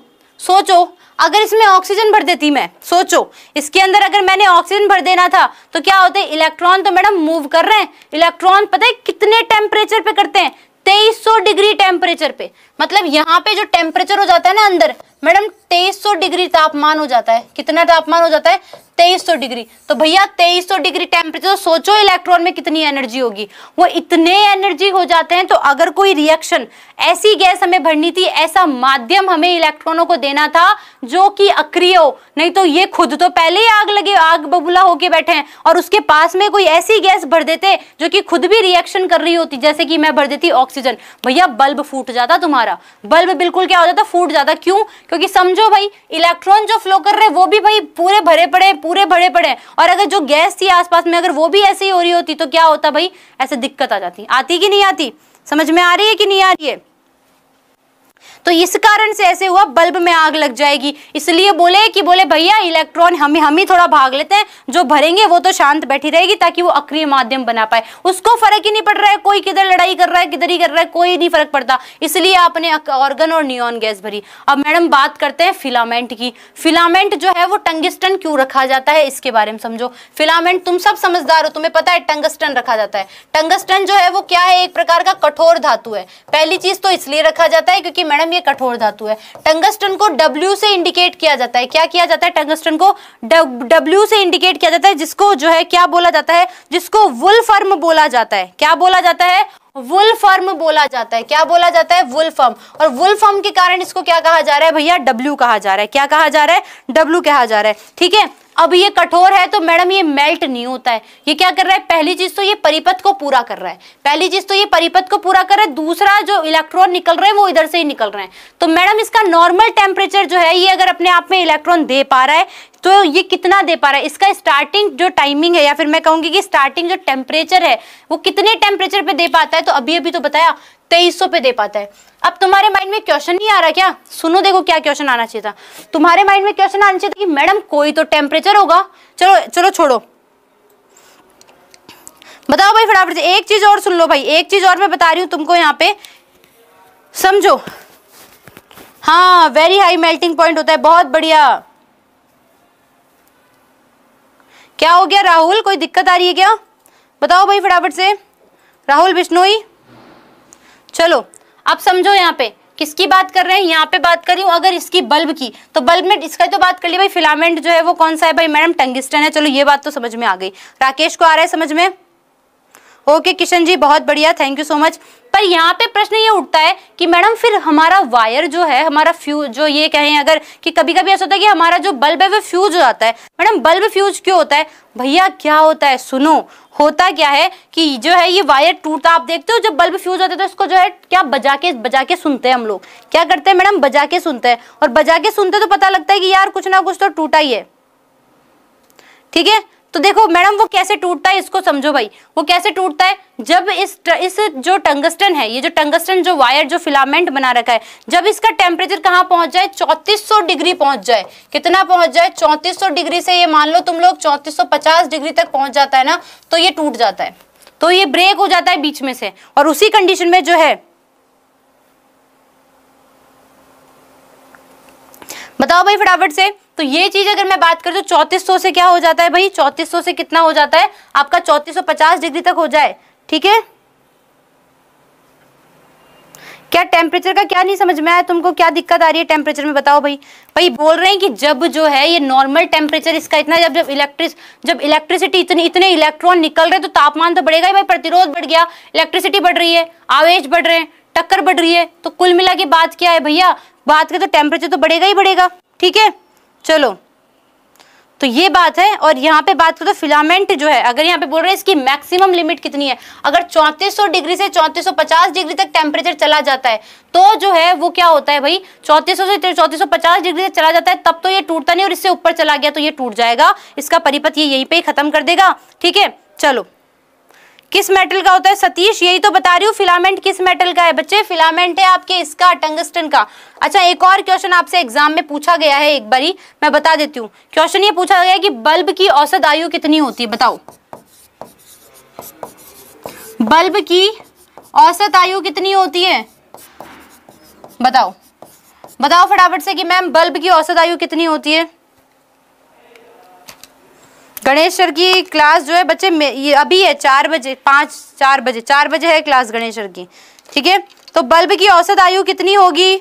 [SPEAKER 1] सोचो अगर इसमें ऑक्सीजन भर देती मैं सोचो इसके अंदर अगर मैंने ऑक्सीजन भर देना था तो क्या होते इलेक्ट्रॉन तो मैडम मूव कर रहे हैं इलेक्ट्रॉन पता है कितने टेम्परेचर पे करते हैं 2300 डिग्री टेम्परेचर पे मतलब यहाँ पे जो टेम्परेचर हो जाता है ना अंदर मैडम 2300 डिग्री तापमान हो जाता है कितना तापमान हो जाता है 2300 डिग्री तो भैया 2300 डिग्री टेम्परेचर तो सोचो इलेक्ट्रॉन में कितनी एनर्जी होगी वो इतने एनर्जी हो जाते हैं तो अगर कोई रिएक्शन ऐसी गैस हमें भरनी थी ऐसा माध्यम हमें इलेक्ट्रॉनों को देना था जो कि अक्रिय हो नहीं तो ये खुद तो पहले ही आग लगे आग बबूला होके बैठे हैं और उसके पास में कोई ऐसी गैस भर देते जो कि खुद भी रिएक्शन कर रही होती जैसे कि मैं भर देती ऑक्सीजन भैया बल्ब फूट जाता तुम्हारा बल्ब बिल्कुल क्या हो जाता फूट जाता क्यों क्योंकि समझो भाई इलेक्ट्रॉन जो फ्लो कर रहे हैं वो भी भाई पूरे भरे पड़े पूरे भरे पड़े और अगर जो गैस थी आसपास में अगर वो भी ऐसे ही हो रही होती तो क्या होता भाई ऐसे दिक्कत आ जाती आती कि नहीं आती समझ में आ रही है कि नहीं आ रही है तो इस कारण से ऐसे हुआ बल्ब में आग लग जाएगी इसलिए बोले कि बोले भैया इलेक्ट्रॉन हम हम ही थोड़ा भाग लेते हैं जो भरेंगे वो तो शांत बैठी रहेगी ताकि वो अक्रिय माध्यम बना पाए उसको फर्क ही नहीं पड़ रहा है कोई किधर लड़ाई कर रहा है किधर ही कर रहा है कोई नहीं फर्क पड़ता इसलिए आपने ऑर्गन और नियॉन गैस भरी अब मैडम बात करते हैं फिलामेंट की फिलामेंट जो है वो टंगस्टन क्यों रखा जाता है इसके बारे में समझो फिलामेंट तुम सब समझदार हो तुम्हें पता है टंगस्टन रखा जाता है टंगस्टन जो है वो क्या है एक प्रकार का कठोर धातु है पहली चीज तो इसलिए रखा जाता है क्योंकि मैडम ये कठोर धातु है टंगस्टन को डब्ल्यू से इंडिकेट किया जाता है क्या किया जाता है टंगस्टन को डब्ल्यू से इंडिकेट किया जाता है जिसको जो है क्या बोला जाता है जिसको वुल फर्म बोला जाता है क्या बोला जाता है वुल फर्म बोला जाता है क्या बोला जाता है वुल फर्म और वुल फर्म के कारण इसको क्या कहा जा रहा है भैया डब्ल्यू कहा जा रहा है क्या कहा जा रहा है डब्ल्यू कहा जा रहा है ठीक है अब ये कठोर है तो मैडम ये मेल्ट नहीं होता है ये क्या कर रहा है पहली चीज तो ये परिपथ को पूरा कर रहा है पहली चीज तो ये परिपथ को पूरा कर रहा है दूसरा जो इलेक्ट्रॉन निकल रहे हैं वो इधर से ही निकल रहे हैं तो मैडम इसका नॉर्मल टेम्परेचर जो है ये अगर अपने आप में इलेक्ट्रॉन दे पा रहा है तो ये कितना दे पा रहा है इसका स्टार्टिंग जो टाइमिंग है या फिर मैं कहूंगी कि स्टार्टिंग जो टेम्परेचर है वो कितने टेम्परेचर पे दे पाता है तो अभी अभी तो बताया तेईस सौ पे दे पाता है अब तुम्हारे माइंड में क्वेश्चन नहीं आ रहा क्या सुनो देखो क्या क्वेश्चन आना चाहिए था तुम्हारे माइंड में क्वेश्चन आना चाहिए था कि मैडम कोई तो टेम्परेचर होगा चलो चलो छोड़ो बताओ भाई फटाफट से एक चीज और सुन लो भाई एक चीज और मैं बता रही हूँ तुमको यहाँ पे समझो हाँ वेरी हाई मेल्टिंग पॉइंट होता है बहुत बढ़िया क्या हो गया राहुल कोई दिक्कत आ रही है क्या बताओ भाई फटाफट से राहुल बिश्नोई चलो अब समझो यहाँ पे किसकी बात कर रहे हैं यहाँ पे बात कर रही हूँ अगर इसकी बल्ब की तो बल्ब में इसका तो बात कर ली भाई फिलामेंट जो है वो कौन सा है भाई मैडम टंगिस्टन है चलो ये बात तो समझ में आ गई राकेश को आ रहा है समझ में ओके किशन जी बहुत बढ़िया थैंक यू सो मच पर यहाँ पे प्रश्न ये उठता है कि मैडम फिर हमारा वायर जो है हमारा फ्यूज जो ये कहें अगर कि कभी कभी ऐसा होता है कि हमारा जो बल्ब है वो फ्यूज हो जाता है मैडम बल्ब फ्यूज क्यों होता है भैया क्या होता है सुनो होता क्या है कि जो है ये वायर टूटता आप देखते हो जब बल्ब फ्यूज होते तो इसको जो है क्या बजा के बजा के सुनते हैं हम लोग क्या करते हैं मैडम बजा के सुनते हैं और बजा के सुनते तो पता लगता है कि यार कुछ ना कुछ तो टूटा ही है ठीक है तो देखो मैडम वो कैसे टूटता है इसको समझो भाई वो कैसे टूटता है जब इस इस जो टंगस्टन है ये जो टंगस्टन जो वायर जो फिलामेंट बना रखा है जब इसका टेम्परेचर कहाँ पहुंच जाए 3400 डिग्री पहुंच जाए कितना पहुंच जाए 3400 डिग्री से ये मान लो तुम लोग 3450 डिग्री तक पहुंच जाता है ना तो ये टूट जाता है तो ये ब्रेक हो जाता है बीच में से और उसी कंडीशन में जो है बताओ भाई फटाफट से तो ये चीज अगर मैं बात करूँ तो चौतीस से क्या हो जाता है भाई चौतीस से कितना हो जाता है आपका चौतीस डिग्री तक हो जाए ठीक है क्या टेम्परेचर का क्या नहीं समझ में आया तुमको क्या दिक्कत आ रही है टेम्परेचर में बताओ भाई भाई बोल रहे हैं कि जब जो है ये नॉर्मल टेम्परेचर इसका इतना जब जब इलेक्ट्रिस जब इलेक्ट्रिसिटी इतने इतने इलेक्ट्रॉन निकल रहे हैं तो तापमान तो बढ़ेगा ही भाई प्रतिरोध बढ़ गया इलेक्ट्रिसिटी बढ़ रही है आवेश बढ़ रहे हैं टक्कर बढ़ रही है तो कुल मिला के बात क्या है भैया बात करें तो टेम्परेचर तो बढ़ेगा ही बढ़ेगा ठीक है चलो तो ये बात है और यहाँ पे बात करो तो फिलामेंट जो है अगर यहाँ पे बोल रहे हैं इसकी मैक्सिमम लिमिट कितनी है अगर 3400 डिग्री से 3450 डिग्री तक टेम्परेचर चला जाता है तो जो है वो क्या होता है भाई 3400 से 3450 डिग्री से चला जाता है तब तो ये टूटता नहीं और इससे ऊपर चला गया तो ये टूट जाएगा इसका परिपथ ये यहीं पे ही खत्म कर देगा ठीक है चलो किस मेटल का होता है सतीश यही तो बता रही हूँ फिलामेंट किस मेटल का है बच्चे फिलामेंट है आपके इसका टंगस्टन का अच्छा एक और क्वेश्चन आपसे एग्जाम में पूछा गया है एक बारी मैं बता देती हूँ क्वेश्चन ये पूछा गया है कि बल्ब की औसत आयु कितनी होती है बताओ बल्ब की औसत आयु कितनी होती है बताओ बताओ फटाफट से कि मैम बल्ब की औसत आयु कितनी होती है गणेश सर की क्लास जो है बच्चे ये अभी है चार बजे पाँच चार बजे चार बजे है क्लास गणेश सर की ठीक है तो बल्ब की औसत आयु कितनी होगी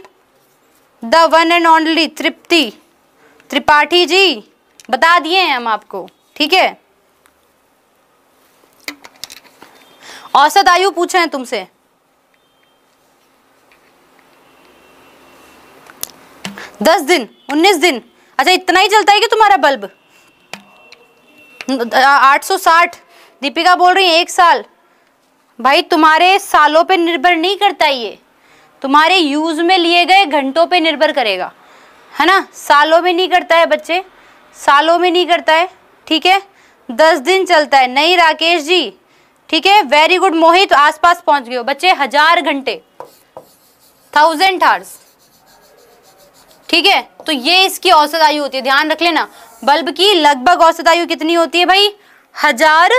[SPEAKER 1] the one and only Tripti Tripathi ji बता दिए हैं हम आपको ठीक है औसत आयु पूछे हैं तुमसे दस दिन उन्नीस दिन अच्छा इतना ही चलता है कि तुम्हारा बल्ब 860 दीपिका बोल रही है एक साल भाई तुम्हारे सालों पे निर्भर नहीं करता ये तुम्हारे यूज़ में लिए गए घंटों पे निर्भर करेगा है ना सालों में नहीं करता है बच्चे सालों में नहीं करता है ठीक है दस दिन चलता है नहीं राकेश जी ठीक है वेरी गुड मोहित आसपास पहुंच गए हो बच्चे हजार घंटे थाउजेंड आवर्स ठीक है तो ये इसकी औसत आयु होती है ध्यान रख लेना बल्ब की लगभग औसत आयु कितनी होती है भाई हजार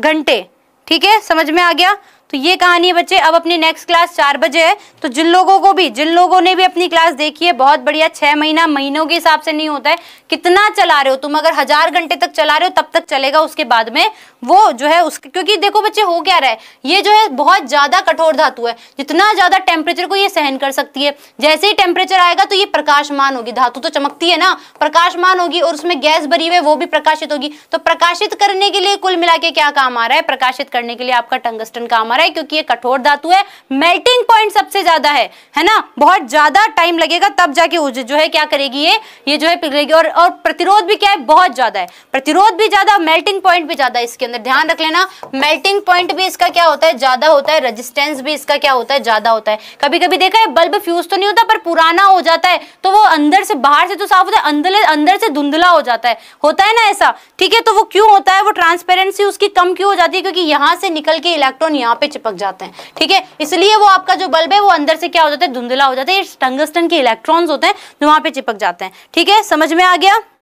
[SPEAKER 1] घंटे ठीक है समझ में आ गया तो ये कहानी है बच्चे अब अपनी नेक्स्ट क्लास चार बजे है तो जिन लोगों को भी जिन लोगों ने भी अपनी क्लास देखी है बहुत बढ़िया छह महीना महीनों के हिसाब से नहीं होता है कितना चला रहे हो तुम अगर हजार घंटे तक चला रहे हो तब तक चलेगा उसके बाद में वो जो है उसके क्योंकि देखो बच्चे हो क्या रहा है ये जो है बहुत ज़्यादा कठोर धातु है जितना ज़्यादा टेम्परेचर को ये सहन कर सकती है जैसे ही टेम्परेचर आएगा तो ये प्रकाशमान होगी धातु तो चमकती है ना प्रकाशमान होगी और उसमें गैस भरी हुई वो भी प्रकाशित होगी तो प्रकाशित करने के लिए कुल मिला के क्या काम आ रहा है प्रकाशित करने के लिए आपका टंगस्टन काम आ रहा है रहा है क्योंकि ये कठोर धातु है मेल्टिंग पॉइंट सबसे ज्यादा है है ना बहुत ज्यादा टाइम लगेगा तब जाके जो है क्या करेगी ये ये जो है पिघलेगी और, और प्रतिरोध भी क्या है बहुत ज्यादा है प्रतिरोध भी ज्यादा मेल्टिंग पॉइंट भी ज्यादा इसके अंदर ध्यान रख लेना मेल्टिंग पॉइंट भी इसका क्या होता है ज्यादा होता है रजिस्टेंस भी इसका क्या होता है ज्यादा होता है कभी कभी देखा है बल्ब फ्यूज तो नहीं होता पर पुराना हो जाता है तो वो अंदर से बाहर से तो साफ होता है अंदर से धुंधला हो जाता है होता है ना ऐसा ठीक है तो वो क्यों होता है वो ट्रांसपेरेंसी उसकी कम क्यों हो जाती है क्योंकि यहां से निकल के इलेक्ट्रॉन यहाँ पे चिपक जाते हैं ठीक है इसलिए वो आपका जो बल्ब है वो अंदर से क्या हो जाता है धुंधला हो जाता है ये टंगस्टन के इलेक्ट्रॉन्स होते हैं जो वहां पे चिपक जाते हैं ठीक है समझ में आ गया